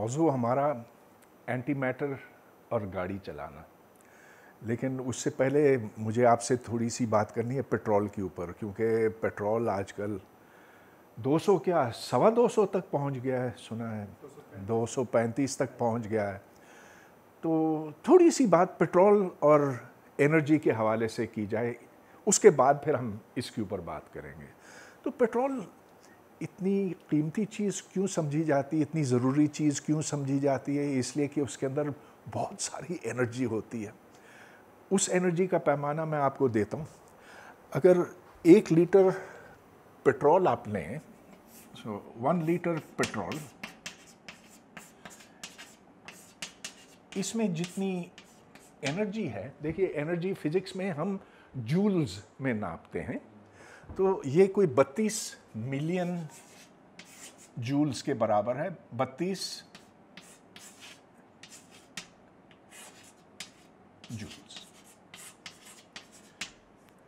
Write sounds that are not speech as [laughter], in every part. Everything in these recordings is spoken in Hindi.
मौजू हमारा एंटी मैटर और गाड़ी चलाना लेकिन उससे पहले मुझे आपसे थोड़ी सी बात करनी है पेट्रोल के ऊपर क्योंकि पेट्रोल आजकल 200 क्या सवा 200 तक पहुंच गया है सुना है 235 तक पहुंच गया है तो थोड़ी सी बात पेट्रोल और एनर्जी के हवाले से की जाए उसके बाद फिर हम इसके ऊपर बात करेंगे तो पेट्रोल इतनी कीमती चीज़ क्यों समझी जाती है इतनी ज़रूरी चीज़ क्यों समझी जाती है इसलिए कि उसके अंदर बहुत सारी एनर्जी होती है उस एनर्जी का पैमाना मैं आपको देता हूँ अगर एक लीटर पेट्रोल आप लें सो वन लीटर पेट्रोल इसमें जितनी एनर्जी है देखिए एनर्जी फिजिक्स में हम जूल्स में नापते हैं तो ये कोई 32 मिलियन जूल्स के बराबर है 32 जूल्स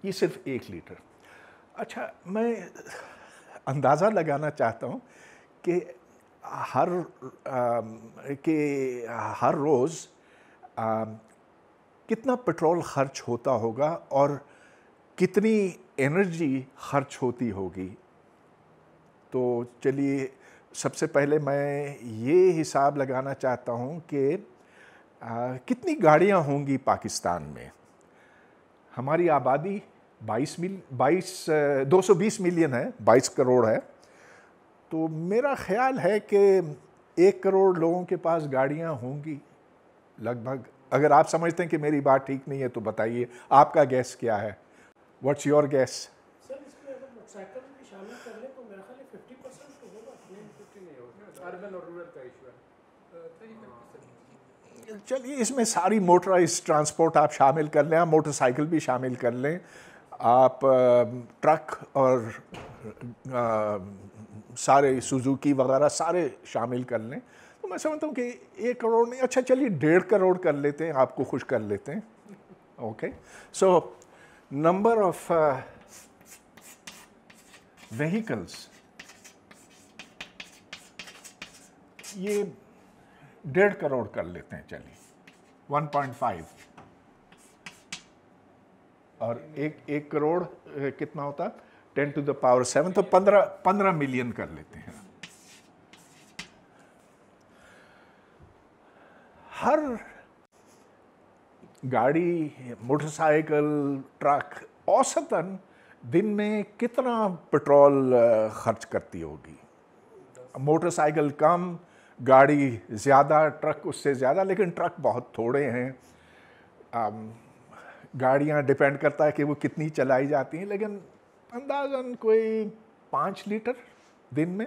ये सिर्फ एक लीटर अच्छा मैं अंदाज़ा लगाना चाहता हूँ कि हर के हर रोज़ कितना पेट्रोल खर्च होता होगा और कितनी एनर्जी खर्च होती होगी तो चलिए सबसे पहले मैं ये हिसाब लगाना चाहता हूँ कि कितनी गाड़ियाँ होंगी पाकिस्तान में हमारी आबादी 22 मिल 22 220 मिलियन है 22 करोड़ है तो मेरा ख्याल है कि एक करोड़ लोगों के पास गाड़ियाँ होंगी लगभग अगर आप समझते हैं कि मेरी बात ठीक नहीं है तो बताइए आपका गैस क्या है व्हाट्स योर guess? तो तो चलिए इसमें सारी मोटराइज ट्रांसपोर्ट आप शामिल कर लें आप मोटरसाइकिल भी शामिल कर लें आप ट्रक और आ, सारे सुजुकी वगैरह सारे शामिल कर लें तो मैं समझता हूँ कि एक करोड़ नहीं अच्छा चलिए डेढ़ करोड़ कर लेते हैं आपको खुश कर लेते हैं okay so number of uh, vehicles ये डेढ़ करोड़ कर लेते हैं चलिए 1.5 और एक एक करोड़ कितना होता ten to the power seven तो पंद्रह पंद्रह मिलियन कर लेते हैं हर गाड़ी मोटरसाइकिल ट्रक औसतन दिन में कितना पेट्रोल खर्च करती होगी मोटरसाइकिल कम गाड़ी ज़्यादा ट्रक उससे ज़्यादा लेकिन ट्रक बहुत थोड़े हैं गाड़ियाँ डिपेंड करता है कि वो कितनी चलाई जाती हैं लेकिन अंदाजन कोई पाँच लीटर दिन में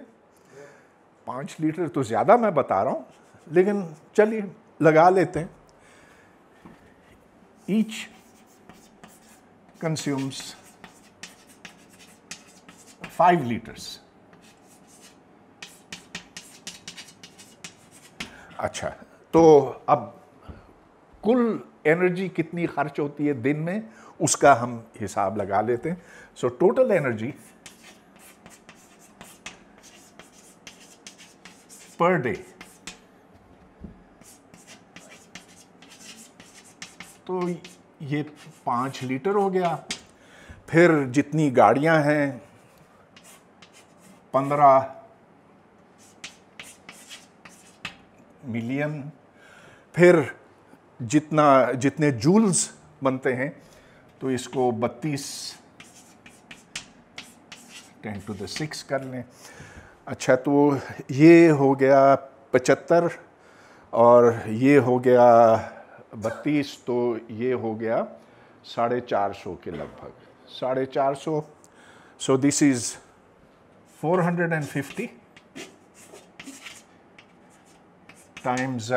पाँच लीटर तो ज़्यादा मैं बता रहा हूँ लेकिन चलिए लगा लेते हैं each consumes 5 liters. अच्छा तो अब कुल एनर्जी कितनी खर्च होती है दिन में उसका हम हिसाब लगा लेते हैं so total energy per day तो ये पाँच लीटर हो गया फिर जितनी गाड़ियां हैं पंद्रह मिलियन फिर जितना जितने जूल्स बनते हैं तो इसको बत्तीस टेन टू द सिक्स कर लें अच्छा तो ये हो गया पचहत्तर और ये हो गया बत्तीस तो ये हो गया साढ़े चार सौ के लगभग साढ़े चार सौ so this is four hundred and fifty times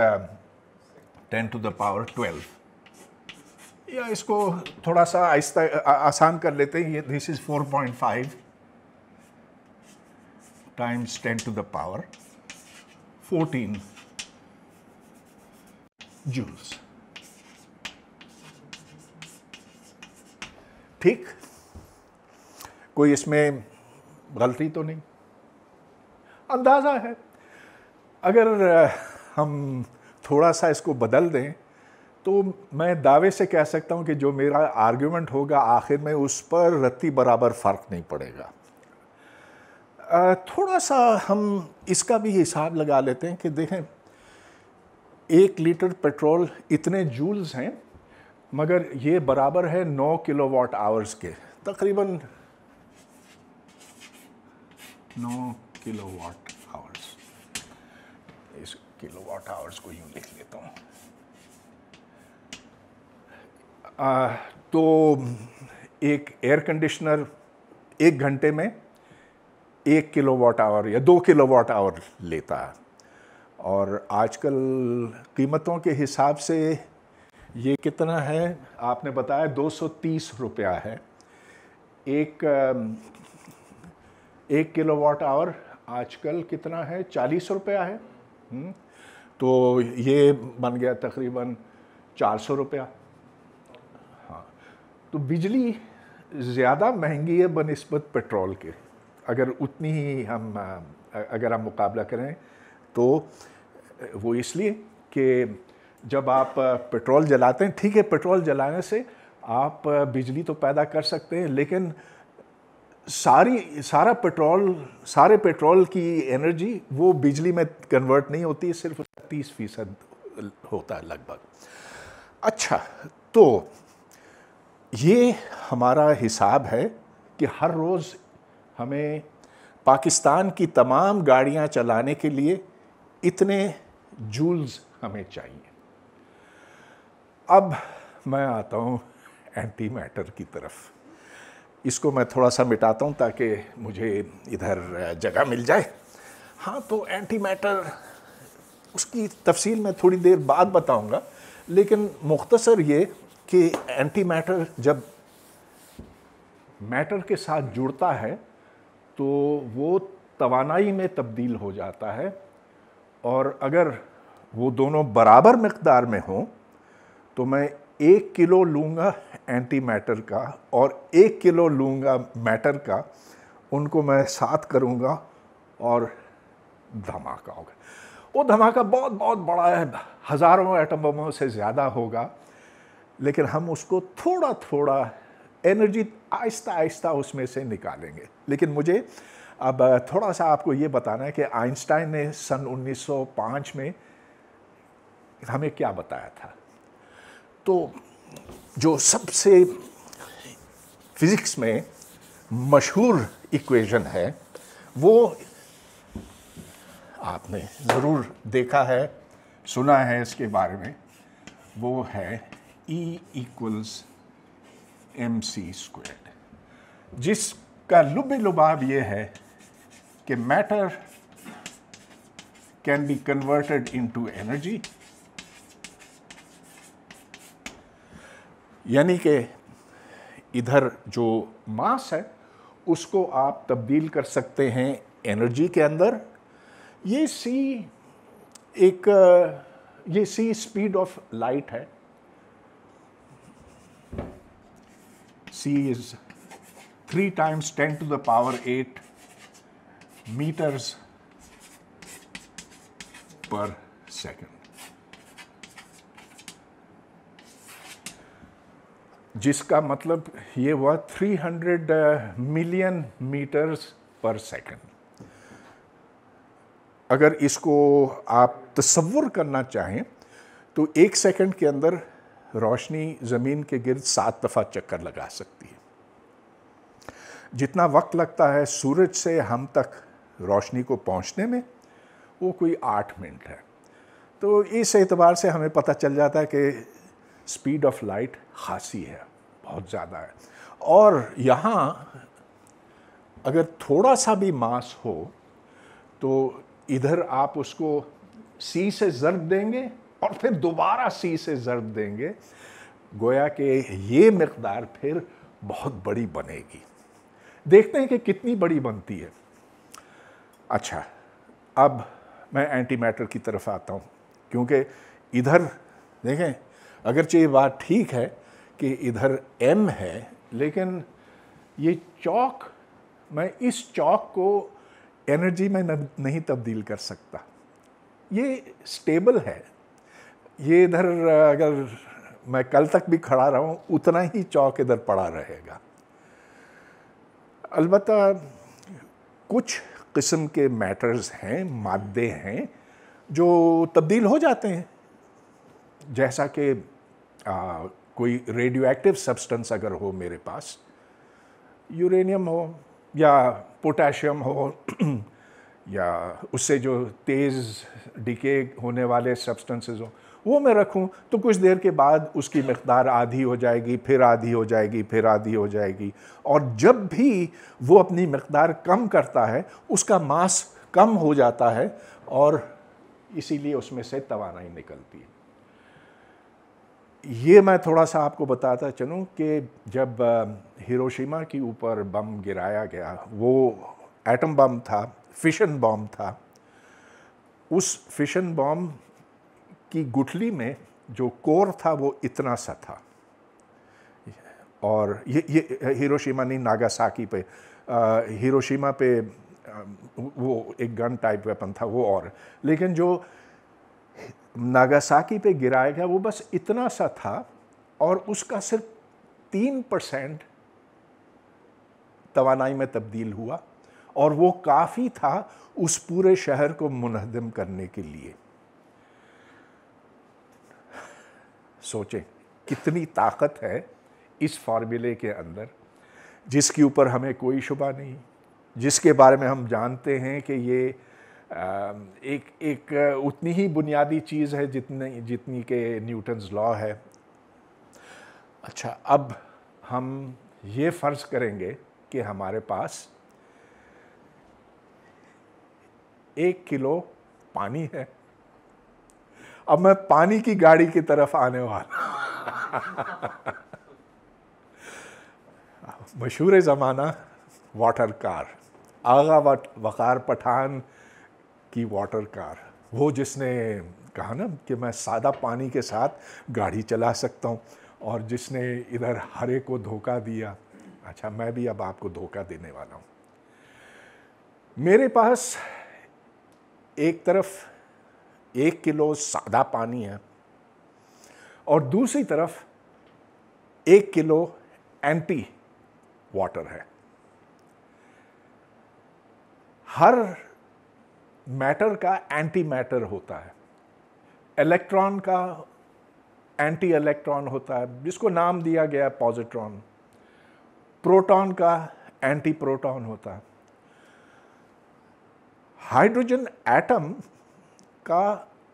ten to the power twelve या इसको थोड़ा सा आहिस्ता आसान कर लेते हैं ये this is four point five times ten to the power fourteen जूस ठीक कोई इसमें गलती तो नहीं अंदाज़ा है अगर हम थोड़ा सा इसको बदल दें तो मैं दावे से कह सकता हूं कि जो मेरा आर्ग्यूमेंट होगा आखिर में उस पर रत्ती बराबर फ़र्क नहीं पड़ेगा थोड़ा सा हम इसका भी हिसाब लगा लेते हैं कि देखें एक लीटर पेट्रोल इतने जूल्स हैं मगर ये बराबर है 9 किलोवाट आवर्स के तकरीबन 9 किलोवाट आवर्स इस किलोवाट आवर्स को यूँ लिख लेता हूँ तो एक एयर कंडीशनर एक घंटे में एक किलोवाट आवर या दो किलोवाट आवर लेता है और आजकल कीमतों के हिसाब से ये कितना है आपने बताया 230 रुपया है एक एक किलोवाट आवर आजकल कितना है चालीस रुपया है हम्म, तो ये बन गया तकरीबन चार सौ रुपया हाँ तो बिजली ज़्यादा महंगी है बनस्बत पेट्रोल के अगर उतनी ही हम अगर हम मुकाबला करें तो वो इसलिए कि जब आप पेट्रोल जलाते हैं ठीक है पेट्रोल जलाने से आप बिजली तो पैदा कर सकते हैं लेकिन सारी सारा पेट्रोल सारे पेट्रोल की एनर्जी वो बिजली में कन्वर्ट नहीं होती सिर्फ तीस फीसद होता है लगभग अच्छा तो ये हमारा हिसाब है कि हर रोज़ हमें पाकिस्तान की तमाम गाड़ियां चलाने के लिए इतने जूल्स हमें चाहिए अब मैं आता हूँ एंटी मैटर की तरफ इसको मैं थोड़ा सा मिटाता हूँ ताकि मुझे इधर जगह मिल जाए हाँ तो एंटी मैटर उसकी तफसील मैं थोड़ी देर बाद बताऊँगा लेकिन मुख्तसर ये कि एंटी मैटर जब मैटर के साथ जुड़ता है तो वो तोानाई में तब्दील हो जाता है और अगर वो दोनों बराबर मकदार में हों तो मैं एक किलो लूँगा एंटी मैटर का और एक किलो लूँगा मैटर का उनको मैं साथ करूँगा और धमाका होगा वो धमाका बहुत बहुत बड़ा है हज़ारों एटम बमों से ज़्यादा होगा लेकिन हम उसको थोड़ा थोड़ा एनर्जी आहिस्ता आहिस्ता उसमें से निकालेंगे लेकिन मुझे अब थोड़ा सा आपको ये बताना है कि आइंस्टाइन ने सन 1905 में हमें क्या बताया था तो जो सबसे फिज़िक्स में मशहूर इक्वेशन है वो आपने ज़रूर देखा है सुना है इसके बारे में वो है E equals M C squared जिसका लुब लुभाव ये है कि matter can be converted into energy यानी कि इधर जो मास है उसको आप तब्दील कर सकते हैं एनर्जी के अंदर ये सी एक ये सी स्पीड ऑफ लाइट है c is three times ten to the power eight metres per second जिसका मतलब ये हुआ 300 मिलियन मीटर्स पर सेकंड अगर इसको आप तस्वुर करना चाहें तो एक सेकंड के अंदर रोशनी ज़मीन के गिर्द सात दफ़ा चक्कर लगा सकती है जितना वक्त लगता है सूरज से हम तक रोशनी को पहुंचने में वो कोई आठ मिनट है तो इस एतबार से हमें पता चल जाता है कि स्पीड ऑफ लाइट खासी है बहुत ज़्यादा है और यहाँ अगर थोड़ा सा भी मांस हो तो इधर आप उसको सी से ज़र्ब देंगे और फिर दोबारा सी से ज़र्ब देंगे गोया कि ये मकदार फिर बहुत बड़ी बनेगी देखते हैं कि कितनी बड़ी बनती है अच्छा अब मैं एंटी मैटर की तरफ आता हूँ क्योंकि इधर देखें अगरचे ये बात ठीक है कि इधर एम है लेकिन ये चौक मैं इस चौक को एनर्जी में नहीं तब्दील कर सकता ये स्टेबल है ये इधर अगर मैं कल तक भी खड़ा रहा हूँ उतना ही चौक इधर पड़ा रहेगा अलबत् कुछ किस्म के मैटर्स हैं मादे हैं जो तब्दील हो जाते हैं जैसा कि कोई रेडियो एक्टिव सब्सटेंस अगर हो मेरे पास यूरेनियम हो या पोटाशियम हो [clears throat] या उससे जो तेज़ डिके होने वाले सब्सटेंसेस हो वो मैं रखूं तो कुछ देर के बाद उसकी मकदार आधी हो जाएगी फिर आधी हो जाएगी फिर आधी हो जाएगी और जब भी वो अपनी मकदार कम करता है उसका मास कम हो जाता है और इसीलिए उसमें से तोानाई निकलती है ये मैं थोड़ा सा आपको बताता चलूँ कि जब हिरोशिमा के ऊपर बम गिराया गया वो एटम बम था फिशन बम था उस फिशन बम की गुठली में जो कोर था वो इतना सा था और ये ये हिरोशिमा नहीं नागासाकी पे हिरोशिमा पे वो एक गन टाइप वेपन था वो और लेकिन जो नागासाकी पे गिराया गया वो बस इतना सा था और उसका सिर्फ तीन परसेंट तोानाई में तब्दील हुआ और वो काफ़ी था उस पूरे शहर को मुनहदम करने के लिए सोचें कितनी ताकत है इस फार्मूले के अंदर जिसके ऊपर हमें कोई शुबा नहीं जिसके बारे में हम जानते हैं कि ये Um, एक एक uh, उतनी ही बुनियादी चीज़ है जितने जितनी के न्यूटन्स लॉ है अच्छा अब हम ये फ़र्ज़ करेंगे कि हमारे पास एक किलो पानी है अब मैं पानी की गाड़ी की तरफ आने वाला [laughs] मशहूर ज़माना वाटर कार आगा वकार पठान की वाटर कार वो जिसने कहा ना कि मैं सादा पानी के साथ गाड़ी चला सकता हूँ और जिसने इधर हरे को धोखा दिया अच्छा मैं भी अब आपको धोखा देने वाला हूँ मेरे पास एक तरफ एक किलो सादा पानी है और दूसरी तरफ एक किलो एंटी वाटर है हर मैटर का एंटी मैटर होता है इलेक्ट्रॉन का एंटी इलेक्ट्रॉन होता है जिसको नाम दिया गया है पॉजिट्रॉन प्रोटॉन का एंटी प्रोटॉन होता है हाइड्रोजन एटम का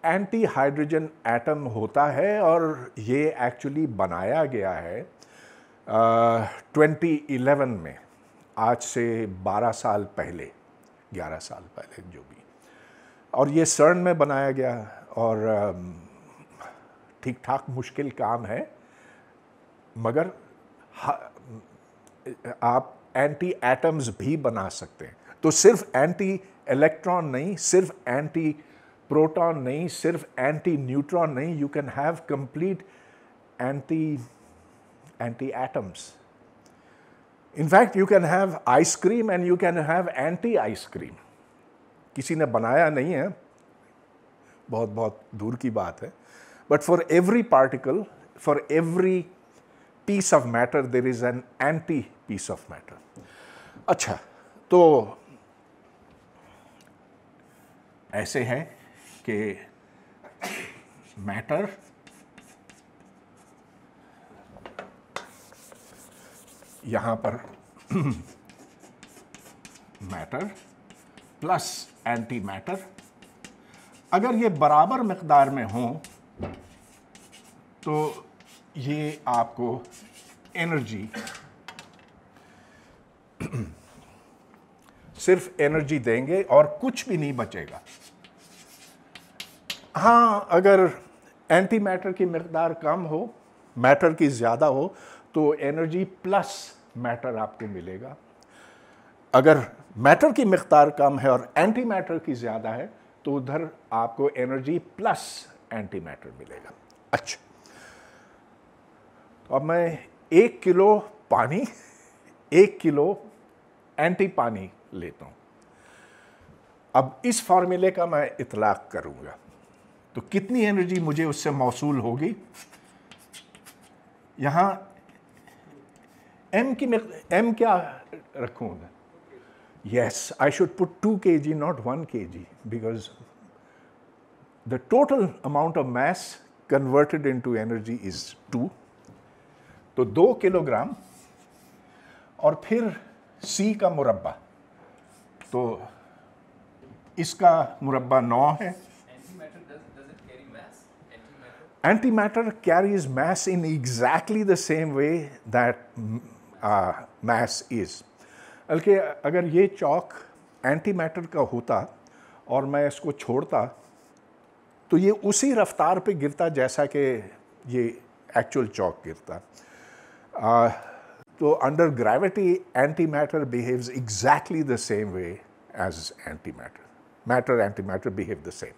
एंटी हाइड्रोजन एटम होता है और ये एक्चुअली बनाया गया है आ, 2011 में आज से 12 साल पहले 11 साल पहले जो भी और ये सर्न में बनाया गया और ठीक ठाक मुश्किल काम है मगर आप एंटी एटम्स भी बना सकते हैं तो सिर्फ एंटी इलेक्ट्रॉन नहीं सिर्फ एंटी प्रोटॉन नहीं सिर्फ एंटी न्यूट्रॉन नहीं you can have complete anti anti atoms in fact you can have ice cream and you can have anti ice cream किसी ने बनाया नहीं है बहुत बहुत दूर की बात है but for every particle for every piece of matter there is an anti piece of matter अच्छा तो ऐसे है कि मैटर यहां पर मैटर [clears throat] प्लस एंटी मैटर अगर ये बराबर मकदार में हों तो ये आपको एनर्जी सिर्फ एनर्जी देंगे और कुछ भी नहीं बचेगा हाँ अगर एंटी मैटर की मकदार कम हो मैटर की ज़्यादा हो तो एनर्जी प्लस मैटर आपको मिलेगा अगर मैटर की मकदार कम है और एंटी मैटर की ज़्यादा है तो उधर आपको एनर्जी प्लस एंटी मैटर मिलेगा अच्छा तो अब मैं एक किलो पानी एक किलो एंटी पानी लेता हूँ अब इस फार्मूले का मैं इतलाक करूँगा तो कितनी एनर्जी मुझे उससे मौसू होगी यहाँ एम की एम क्या रखूँगा Yes, I should put 2 kg, not 1 kg, because the total amount of mass converted into energy is 2. So 2 kilogram and then C का मुरब्बा तो इसका मुरब्बा 9 है antimatter carries mass in exactly the same way that uh, mass is. बल्कि अगर ये चौक एंटी मैटर का होता और मैं इसको छोड़ता तो ये उसी रफ्तार पे गिरता जैसा कि ये एक्चुअल चौक गिरता आ, तो under gravity anti matter behaves exactly the same way as anti matter matter anti matter behave the same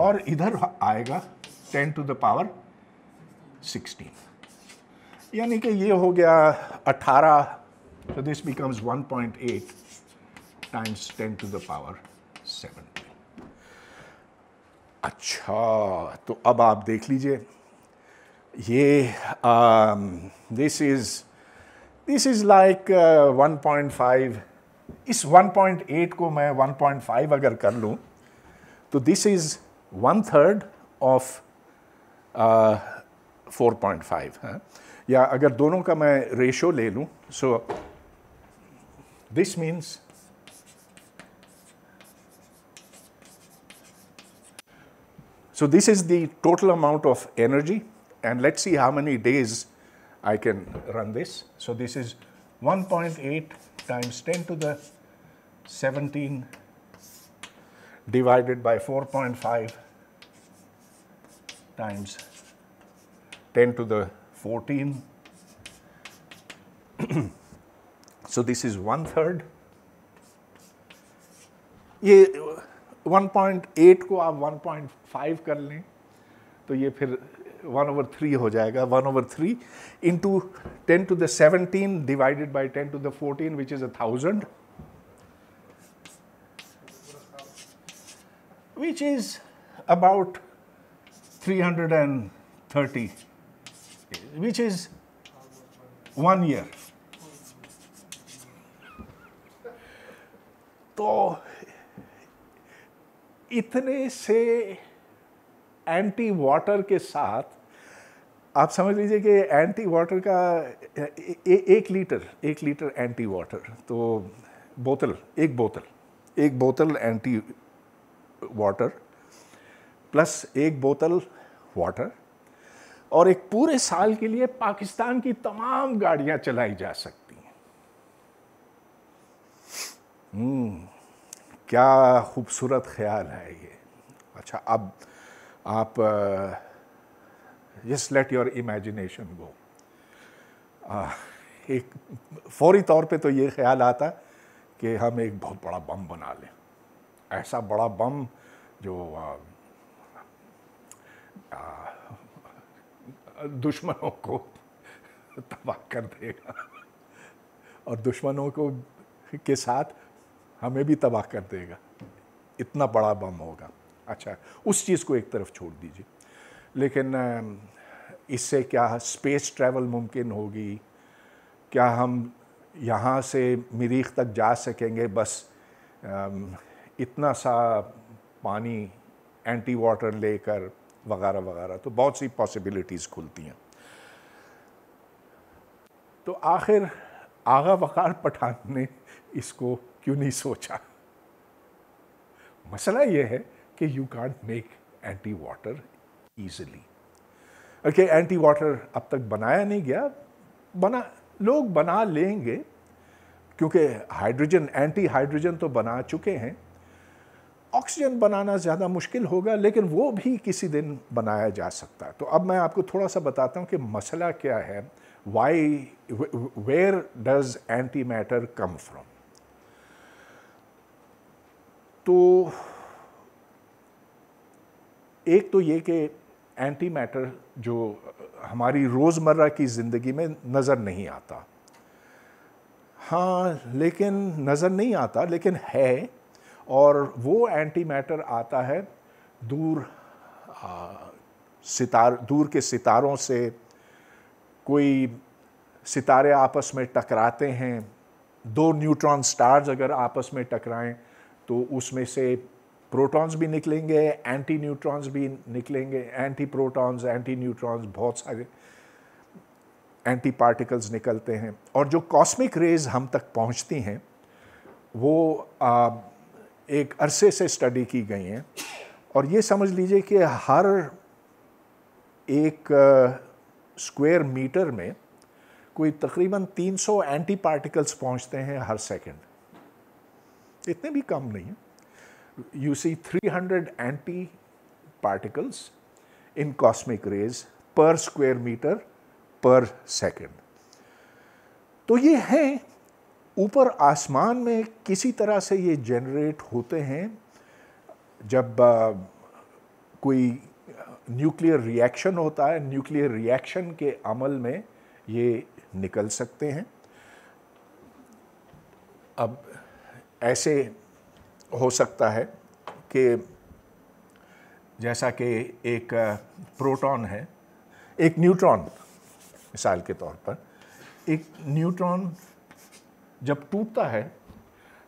और इधर आएगा ten to the power sixteen यानी कि ये हो गया 18 so this becomes 1.8 times 10 to the power 7 अच्छा तो अब आप देख लीजिए ये this is this is like 1.5 is 1.8 को मैं 1.5 अगर कर लूँ तो this is one third of 4.5 point या अगर दोनों का मैं ratio, ले लूँ so this means So this is the total amount of energy and let's see how many days I can run this. So this is 1.8 times 10 to the 17 divided by 4.5 times 10 to the 14. [clears throat] so this is one third. ये 1.8 को आप 1.5 कर लें तो ये 1 over 3 हो जाएगा 1 over 3 into 10 to the 17 divided by 10 to the 14 which is a thousand which is about 330 which is one year. तो इतने से एंटी वाटर के साथ आप समझ लीजिए कि एंटी वाटर का ए, ए, एक लीटर एक लीटर एंटी वाटर तो बोतल एक बोतल एक बोतल एंटी वाटर प्लस एक बोतल वाटर और एक पूरे साल के लिए पाकिस्तान की तमाम गाड़ियां चलाई जा सकती हैं हम्म, क्या खूबसूरत ख्याल है ये अच्छा अब आप just let your imagination go एक फौरी तौर पे तो ये ख्याल आता कि हम एक बहुत बड़ा बम बना लें ऐसा बड़ा बम जो आ, आ, दुश्मनों को तबाह कर देगा और दुश्मनों को के साथ हमें भी तबाह कर देगा इतना बड़ा बम होगा अच्छा उस चीज़ को एक तरफ छोड़ दीजिए लेकिन इससे क्या स्पेस ट्रैवल मुमकिन होगी क्या हम यहाँ से मरीख तक जा सकेंगे बस इतना सा पानी एंटी वाटर लेकर वगैरह वगैरह तो बहुत सी पॉसिबिलिटीज़ खुलती हैं तो आखिर आगा वकार पठान ने इसको क्यों नहीं सोचा मसला यह है कि you can't make anti water easily okay anti water अब तक बनाया नहीं गया बना लोग बना लेंगे क्योंकि हाइड्रोजन एंटी हाइड्रोजन तो बना चुके हैं ऑक्सीजन बनाना ज़्यादा मुश्किल होगा लेकिन वो भी किसी दिन बनाया जा सकता है तो अब मैं आपको थोड़ा सा बताता हूँ कि मसला क्या है why where does anti matter come from तो एक तो ये कि एंटी मैटर जो हमारी रोज़मर्रा की ज़िंदगी में नज़र नहीं आता हाँ लेकिन नज़र नहीं आता लेकिन है और वो एंटी मैटर आता है दूर सितार दूर के सितारों से कोई सितारे आपस में टकराते हैं दो न्यूट्रॉन स्टार्स अगर आपस में टकराएं तो उसमें से प्रोटॉन्स भी निकलेंगे एंटी न्यूट्रॉन्स भी निकलेंगे एंटी प्रोटॉन्स एंटी न्यूट्रॉन्स बहुत सारे एंटी पार्टिकल्स निकलते हैं और जो कॉस्मिक रेज हम तक पहुंचती हैं वो आ, एक अरसे से स्टडी की गई हैं और ये समझ लीजिए कि हर एक स्क्वायर मीटर में कोई तकरीबन 300 एंटी पार्टिकल्स पहुंचते हैं हर सेकंड इतने भी कम नहीं हैं you see 300 anti particles in cosmic rays per square metre per second तो ये हैं ऊपर आसमान में किसी तरह से ये जनरेट होते हैं जब आ, कोई न्यूक्लियर रिएक्शन होता है न्यूक्लियर रिएक्शन के अमल में ये निकल सकते हैं अब ऐसे हो सकता है कि जैसा कि एक प्रोटॉन है एक न्यूट्रॉन मिसाल के तौर पर एक न्यूट्रॉन जब टूटता है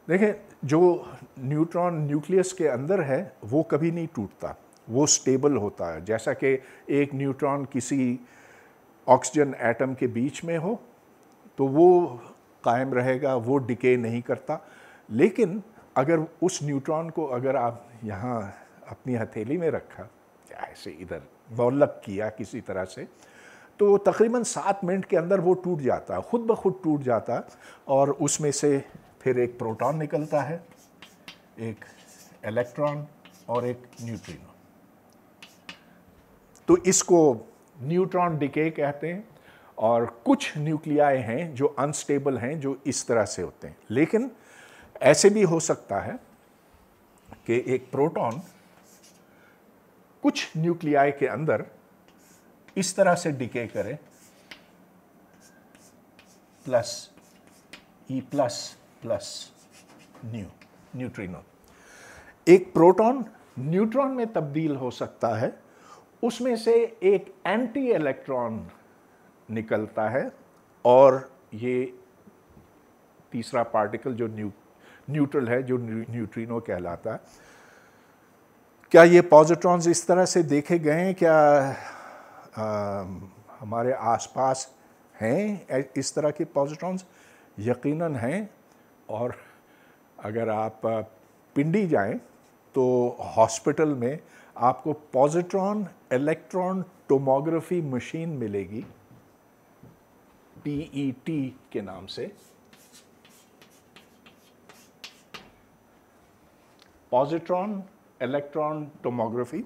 देखें जो न्यूट्रॉन न्यूक्लियस के अंदर है वो कभी नहीं टूटता वो स्टेबल होता है जैसा कि एक न्यूट्रॉन किसी ऑक्सीजन एटम के बीच में हो तो वो कायम रहेगा वो डिके नहीं करता लेकिन अगर उस न्यूट्रॉन को अगर आप यहाँ अपनी हथेली में रखा ऐसे इधर मौलक किया किसी तरह से तो तकरीबन सात मिनट के अंदर वो टूट जाता है ख़ुद ब खुद टूट जाता है और उसमें से फिर एक प्रोटॉन निकलता है एक इलेक्ट्रॉन और एक न्यूट्रिनो तो इसको न्यूट्रॉन डिके कहते हैं और कुछ न्यूक्लियाई हैं जो अनस्टेबल हैं जो इस तरह से होते हैं लेकिन ऐसे भी हो सकता है कि एक प्रोटॉन कुछ न्यूक्लियाई के अंदर इस तरह से डिके करे plus e plus plus new neutrino एक प्रोटॉन न्यूट्रॉन में तब्दील हो सकता है उसमें से एक एंटी इलेक्ट्रॉन निकलता है और ये तीसरा पार्टिकल जो न्यू न्यूट्रल है जो न्यूट्रिनो कहलाता है क्या ये पॉजिट्रॉन्स इस तरह से देखे गए हैं क्या हमारे आसपास हैं इस तरह के पॉजिट्रॉन्स यकीनन हैं और अगर आप पिंडी जाएं तो हॉस्पिटल में आपको पॉजिट्रॉन इलेक्ट्रॉन टोमोग्राफी मशीन मिलेगी टी e के नाम से पॉजिट्रॉन इलेक्ट्रॉन टोमोग्राफी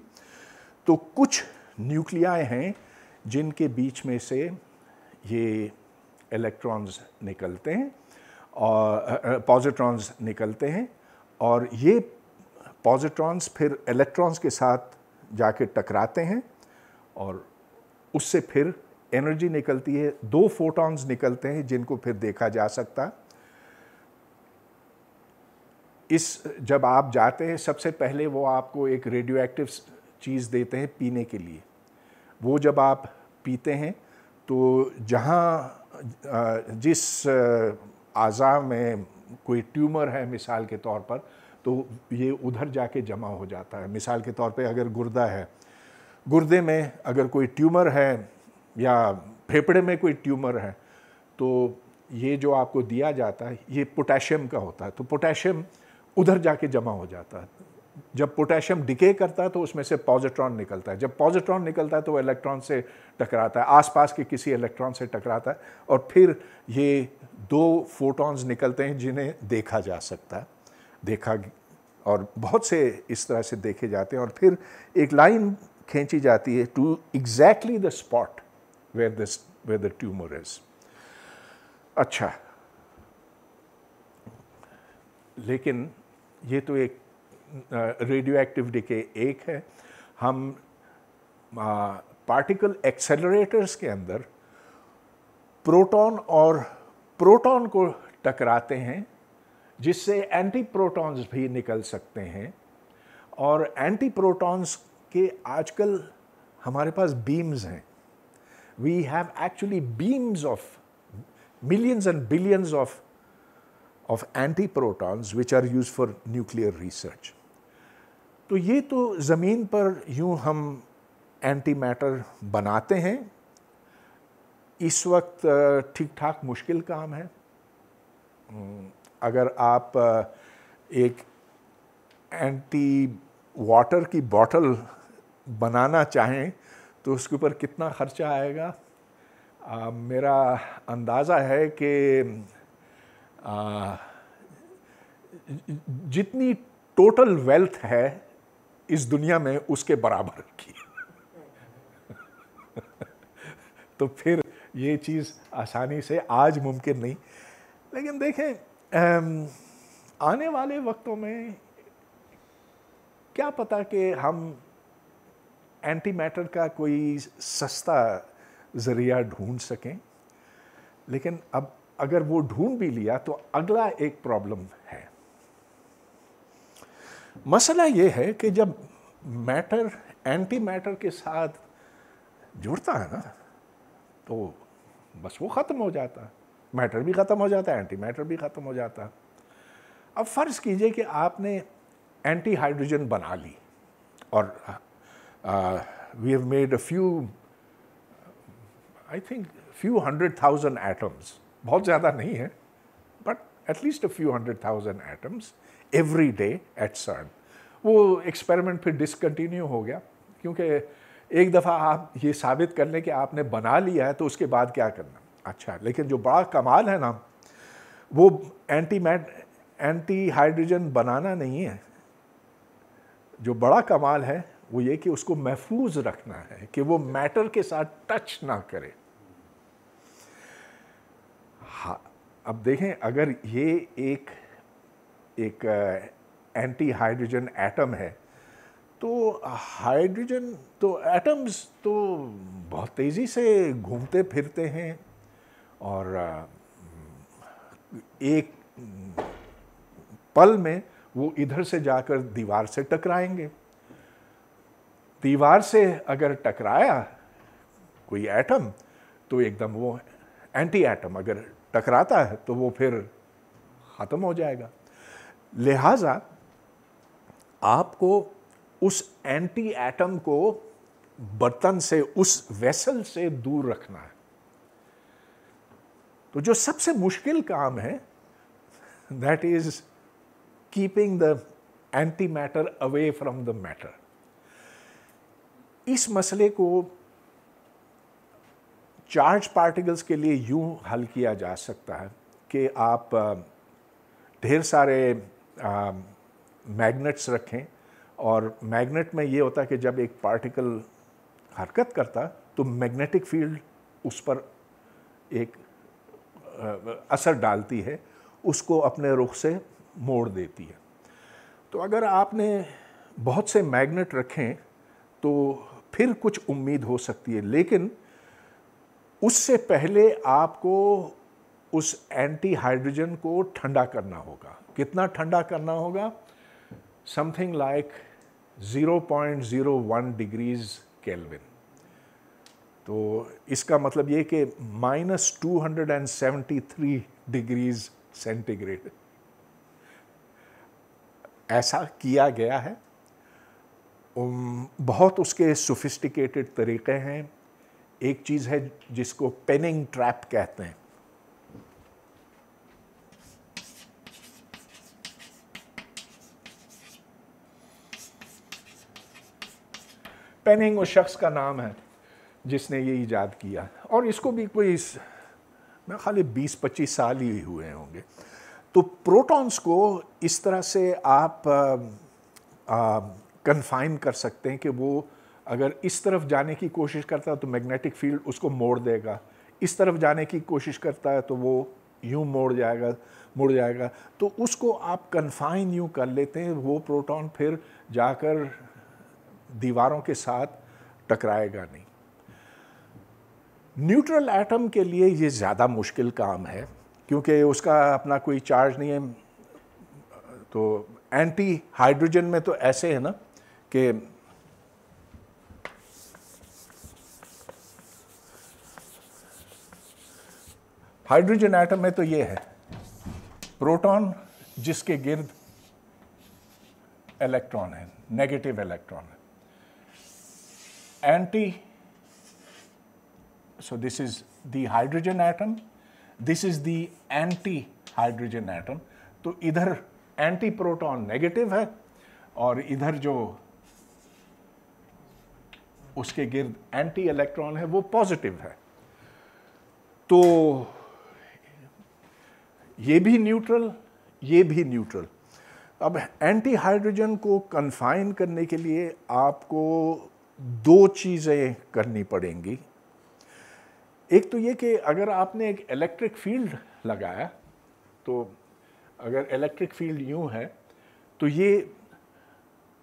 तो कुछ न्यूक्लियाई हैं जिनके बीच में से ये इलेक्ट्रॉन्स निकलते हैं और पॉजिट्रॉन्स निकलते हैं और ये पॉजिट्रॉन्स फिर इलेक्ट्रॉन्स के साथ जाके टकराते हैं और उससे फिर एनर्जी निकलती है दो फोटॉन्स निकलते हैं जिनको फिर देखा जा सकता इस जब आप जाते हैं सबसे पहले वो आपको एक रेडियो एक्टिव चीज़ देते हैं पीने के लिए वो जब आप पीते हैं तो जहाँ जिस आज़ा में कोई ट्यूमर है मिसाल के तौर पर तो ये उधर जाके जमा हो जाता है मिसाल के तौर पे अगर गुर्दा है गुर्दे में अगर कोई ट्यूमर है या फेफड़े में कोई ट्यूमर है तो ये जो आपको दिया जाता है ये पोटेशियम का होता है तो पोटेशियम उधर जाके जमा हो जाता है जब पोटेशियम डिके करता है तो उसमें से पॉजिट्रॉन निकलता है जब पॉजिट्रॉन निकलता है तो वो इलेक्ट्रॉन से टकराता है आसपास के किसी इलेक्ट्रॉन से टकराता है और फिर ये दो फोटॉन्स निकलते हैं जिन्हें देखा जा सकता है देखा और बहुत से इस तरह से देखे जाते हैं और फिर एक लाइन खींची जाती है to exactly the spot where this where the tumour is अच्छा लेकिन ये तो एक रेडियो एक्टिव डिके एक है हम पार्टिकल एक्सेलरेटर्स के अंदर प्रोटॉन और प्रोटॉन को टकराते हैं जिससे एंटी प्रोटॉन्स भी निकल सकते हैं और एंटी प्रोटॉन्स के आजकल हमारे पास बीम्स हैं we have actually beams of millions and billions of of anti protons which are use for nuclear research तो ये तो ज़मीन पर यूँ हम एंटी मैटर बनाते हैं इस वक्त ठीक ठाक मुश्किल काम है अगर आप एक एंटी वाटर की बॉटल बनाना चाहें तो उसके ऊपर कितना ख़र्चा आएगा आ, मेरा अंदाज़ा है कि जितनी टोटल वेल्थ है इस दुनिया में उसके बराबर की [laughs] तो फिर ये चीज़ आसानी से आज मुमकिन नहीं लेकिन देखें आने वाले वक्तों में क्या पता कि हम एंटी मैटर का कोई सस्ता ज़रिया ढूंढ सकें लेकिन अब अगर वो ढूंढ भी लिया तो अगला एक प्रॉब्लम है मसला ये है कि जब मैटर एंटी मैटर के साथ जुड़ता है ना तो बस वो ख़त्म हो जाता है मैटर भी ख़त्म हो जाता है एंटी मैटर भी ख़त्म हो जाता है अब फ़र्ज़ कीजिए कि आपने एंटी हाइड्रोजन बना ली और we have made a few I think few hundred thousand atoms बहुत ज़्यादा नहीं है but at least a few hundred thousand atoms every day at CERN वो एक्सपेरिमेंट फिर डिसकंटिन्यू हो गया क्योंकि एक दफ़ा आप ये साबित कर लें कि आपने बना लिया है तो उसके बाद क्या करना अच्छा लेकिन जो बड़ा कमाल है ना वो एंटी मैट एंटी हाइड्रोजन बनाना नहीं है जो बड़ा कमाल है वो ये कि उसको महफूज रखना है कि वो मैटर के साथ टच ना करे हाँ अब देखें अगर ये एक एक एंटी हाइड्रोजन एटम है तो हाइड्रोजन तो एटम्स तो बहुत तेज़ी से घूमते फिरते हैं और एक पल में वो इधर से जाकर दीवार से टकराएंगे दीवार से अगर टकराया कोई एटम तो एकदम वो एंटी एटम अगर टकराता है तो वो फिर ख़त्म हो जाएगा लिहाजा आपको उस एंटी एटम को बर्तन से उस वेसल से दूर रखना है तो जो सबसे मुश्किल काम है that is keeping the anti matter away from the matter इस मसले को चार्ज पार्टिकल्स के लिए यूं हल किया जा सकता है कि आप ढेर सारे मैग्नेट्स um, रखें और मैग्नेट में ये होता है कि जब एक पार्टिकल हरकत करता तो मैग्नेटिक फील्ड उस पर एक असर डालती है उसको अपने रुख से मोड़ देती है तो अगर आपने बहुत से मैग्नेट रखें तो फिर कुछ उम्मीद हो सकती है लेकिन उससे पहले आपको उस एंटी हाइड्रोजन को ठंडा करना होगा कितना ठंडा करना होगा समथिंग लाइक 0.01 डिग्रीज केल्विन तो इसका मतलब ये कि माइनस टू डिग्रीज सेंटीग्रेड ऐसा किया गया है बहुत उसके सोफिस्टिकेटेड तरीक़े हैं एक चीज़ है जिसको पेनिंग ट्रैप कहते हैं पेनिंग उस शख्स का नाम है जिसने ये ईजाद किया और इसको भी कोई इस, मैं खाली बीस पच्चीस साल ही हुए होंगे तो प्रोटॉन्स को इस तरह से आप कन्फाइन कर सकते हैं कि वो अगर इस तरफ जाने की कोशिश करता है तो मैग्नेटिक फील्ड उसको मोड़ देगा इस तरफ जाने की कोशिश करता है तो वो यूँ मोड़ जाएगा मुड़ जाएगा तो उसको आप कन्फाइन यूँ कर लेते हैं वो प्रोटॉन फिर जाकर दीवारों के साथ टकराएगा नहीं न्यूट्रल एटम के लिए ये ज़्यादा मुश्किल काम है क्योंकि उसका अपना कोई चार्ज नहीं है तो एंटी हाइड्रोजन में तो ऐसे है ना कि हाइड्रोजन एटम में तो ये है प्रोटॉन जिसके गिर्द इलेक्ट्रॉन है negative electron anti, so this is the hydrogen atom, this is the anti hydrogen atom तो इधर एंटी प्रोटॉन नेगेटिव है और इधर जो उसके गिर्द एंटी इलेक्ट्रॉन है वो पॉजिटिव है तो ये भी न्यूट्रल ये भी न्यूट्रल अब एंटी हाइड्रोजन को कन्फाइन करने के लिए आपको दो चीज़ें करनी पड़ेंगी एक तो ये कि अगर आपने एक इलेक्ट्रिक फील्ड लगाया तो अगर इलेक्ट्रिक फील्ड यूं है तो ये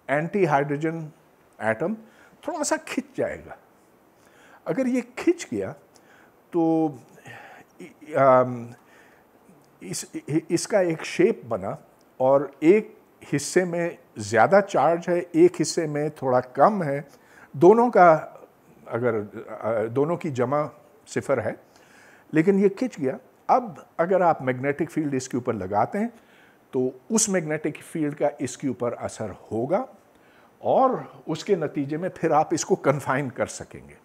एंटी हाइड्रोजन एटम थोड़ा सा खिंच जाएगा अगर ये खिंच गया तो इस इसका एक शेप बना और एक हिस्से में ज़्यादा चार्ज है एक हिस्से में थोड़ा कम है दोनों का अगर दोनों की जमा सिफर है लेकिन ये खिंच गया अब अगर आप मैग्नेटिक फील्ड इसके ऊपर लगाते हैं तो उस मैग्नेटिक फील्ड का इसके ऊपर असर होगा और उसके नतीजे में फिर आप इसको कन्फाइन कर सकेंगे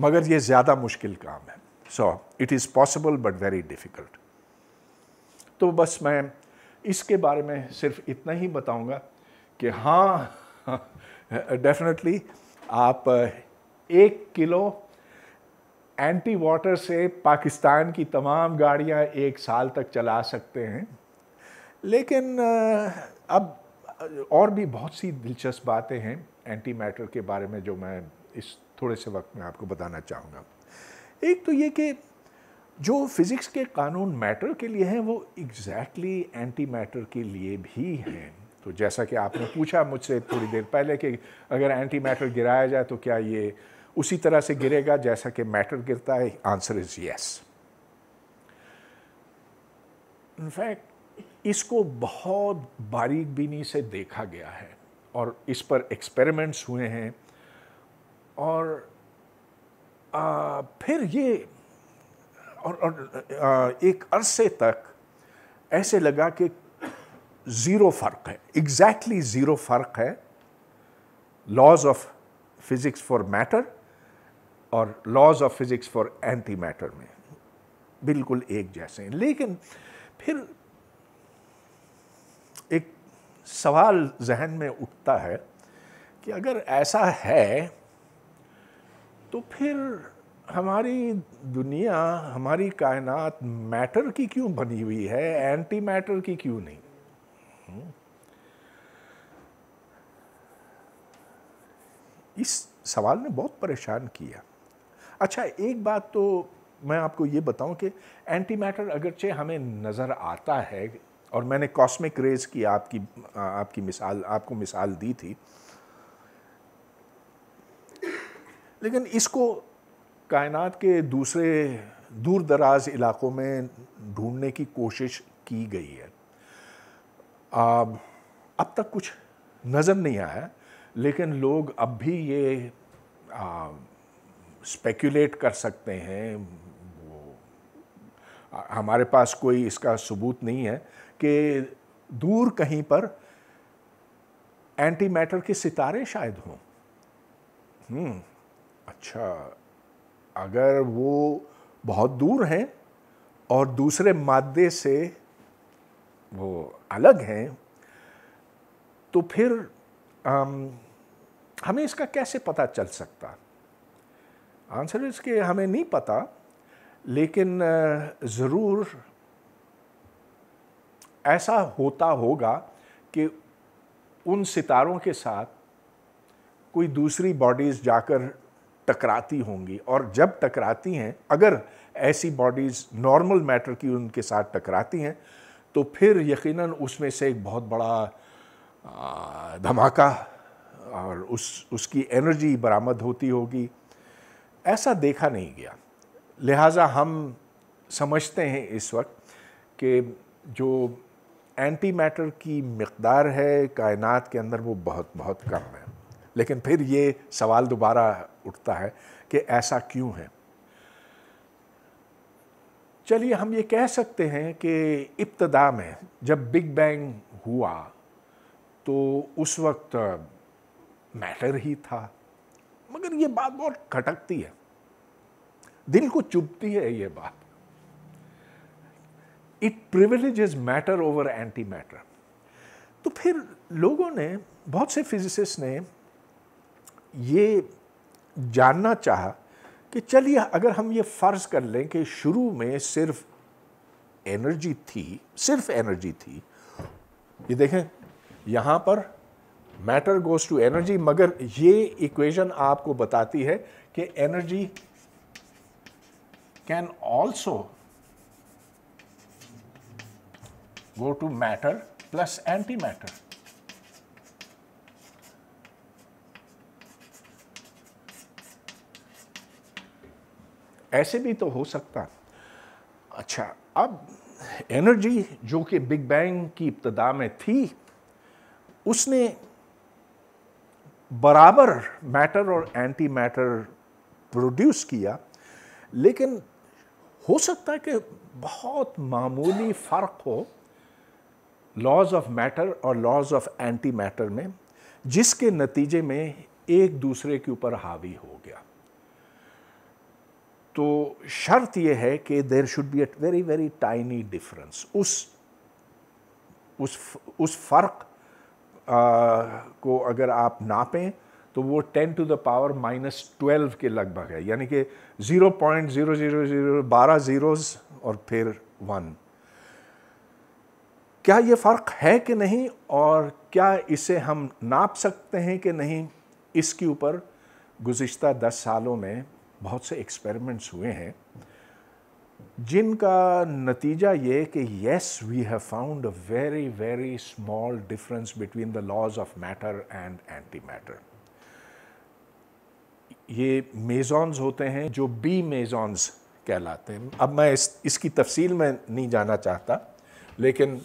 मगर ये ज़्यादा मुश्किल काम है so it is possible but very difficult तो बस मैं इसके बारे में सिर्फ इतना ही बताऊंगा कि हाँ डेफिनेटली [laughs] आप एक किलो एंटी वाटर से पाकिस्तान की तमाम गाड़ियां एक साल तक चला सकते हैं लेकिन अब और भी बहुत सी दिलचस्प बातें हैं एंटी मैटर के बारे में जो मैं इस थोड़े से वक्त में आपको बताना चाहूँगा एक तो ये कि जो फिज़िक्स के कानून मैटर के लिए हैं वो एग्जैक्टली एंटी मैटर के लिए भी हैं तो जैसा कि आपने पूछा मुझसे थोड़ी देर पहले कि अगर एंटी मैटर गिराया जाए तो क्या ये उसी तरह से गिरेगा जैसा कि मैटर गिरता है आंसर इज़ यस इनफैक्ट इसको बहुत बारीक बीनी से देखा गया है और इस पर एक्सपेरिमेंट्स हुए हैं और आ, फिर ये और, और आ, एक अरसे तक ऐसे लगा कि ज़ीरो फ़र्क है एग्जैक्टली exactly ज़ीरो फ़र्क है laws of physics for matter और laws of physics for anti matter में बिल्कुल एक जैसे हैं लेकिन फिर एक सवाल जहन में उठता है कि अगर ऐसा है तो फिर हमारी दुनिया हमारी कायनात मैटर की क्यों बनी हुई है एंटी मैटर की क्यों नहीं हम्म। इस सवाल ने बहुत परेशान किया अच्छा एक बात तो मैं आपको ये बताऊं कि एंटी मैटर अगरचे हमें नज़र आता है और मैंने कॉस्मिक रेज की आपकी आपकी मिसाल आपको मिसाल दी थी लेकिन इसको कायनात के दूसरे दूर दराज इलाक़ों में ढूंढने की कोशिश की गई है अब तक कुछ नज़र नहीं आया लेकिन लोग अब भी ये स्पेकुलेट कर सकते हैं वो हमारे पास कोई इसका सबूत नहीं है कि दूर कहीं पर एंटी मैटर के सितारे शायद हों हम्म अच्छा अगर वो बहुत दूर हैं और दूसरे मादे से वो अलग हैं तो फिर आम, हमें इसका कैसे पता चल सकता आंसर इसके हमें नहीं पता लेकिन ज़रूर ऐसा होता होगा कि उन सितारों के साथ कोई दूसरी बॉडीज़ जाकर टकराती होंगी और जब टकराती हैं अगर ऐसी बॉडीज़ नॉर्मल मैटर की उनके साथ टकराती हैं तो फिर यकीनन उसमें से एक बहुत बड़ा धमाका और उस उसकी एनर्जी बरामद होती होगी ऐसा देखा नहीं गया लिहाजा हम समझते हैं इस वक्त कि जो एंटी मैटर की मकदार है कायनात के अंदर वो बहुत बहुत कम है लेकिन फिर ये सवाल दोबारा उठता है कि ऐसा क्यों है चलिए हम ये कह सकते हैं कि इब्तदा में जब बिग बैंग हुआ तो उस वक्त मैटर ही था मगर ये बात बहुत खटकती है दिल को चुभती है ये बात it privilege is matter over anti matter तो फिर लोगों ने बहुत से फिजिसिस्ट ने ये जानना चाहा कि चलिए अगर हम ये फ़र्ज़ कर लें कि शुरू में सिर्फ एनर्जी थी सिर्फ एनर्जी थी ये देखें यहाँ पर मैटर गोज़ टू एनर्जी मगर ये इक्वेशन आपको बताती है कि energy can also go to matter plus anti matter ऐसे भी तो हो सकता अच्छा अब एनर्जी जो कि बिग बैंग की इब्तदा में थी उसने बराबर मैटर और एंटी मैटर प्रोड्यूस किया लेकिन हो सकता है कि बहुत मामूली फ़र्क हो लॉज ऑफ मैटर और लॉज ऑफ एंटी मैटर में जिसके नतीजे में एक दूसरे के ऊपर हावी हो गया तो शर्त यह है कि there should be a very very tiny difference उस उस उस फ़र्क को अगर आप नापें तो वो ten to the power minus twelve के लगभग है यानी कि zero point zero zero zero बारह ज़ीरोज़ और फिर वन क्या ये फ़र्क है कि नहीं और क्या इसे हम नाप सकते हैं कि नहीं इसके ऊपर गुज्त दस सालों में बहुत से एक्सपेरिमेंट्स हुए हैं जिनका नतीजा ये कि yes we have found a very very small difference between the laws of matter and anti matter ये मेज़ॉन्स होते हैं जो बी मेज़ॉन्स कहलाते हैं अब मैं इस इसकी तफसील में नहीं जाना चाहता लेकिन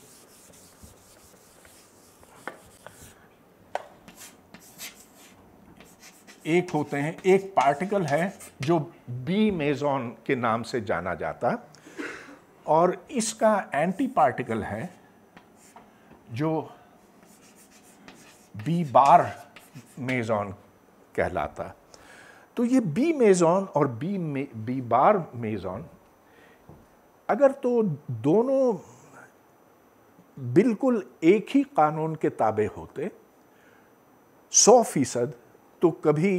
एक होते हैं एक पार्टिकल है जो बी मेजोन के नाम से जाना जाता और इसका एंटी पार्टिकल है जो बी बार मेजोन कहलाता तो ये बी मेजोन और बी मे, बी बार मेजोन अगर तो दोनों बिल्कुल एक ही कानून के ताबे होते सौ फीसद तो कभी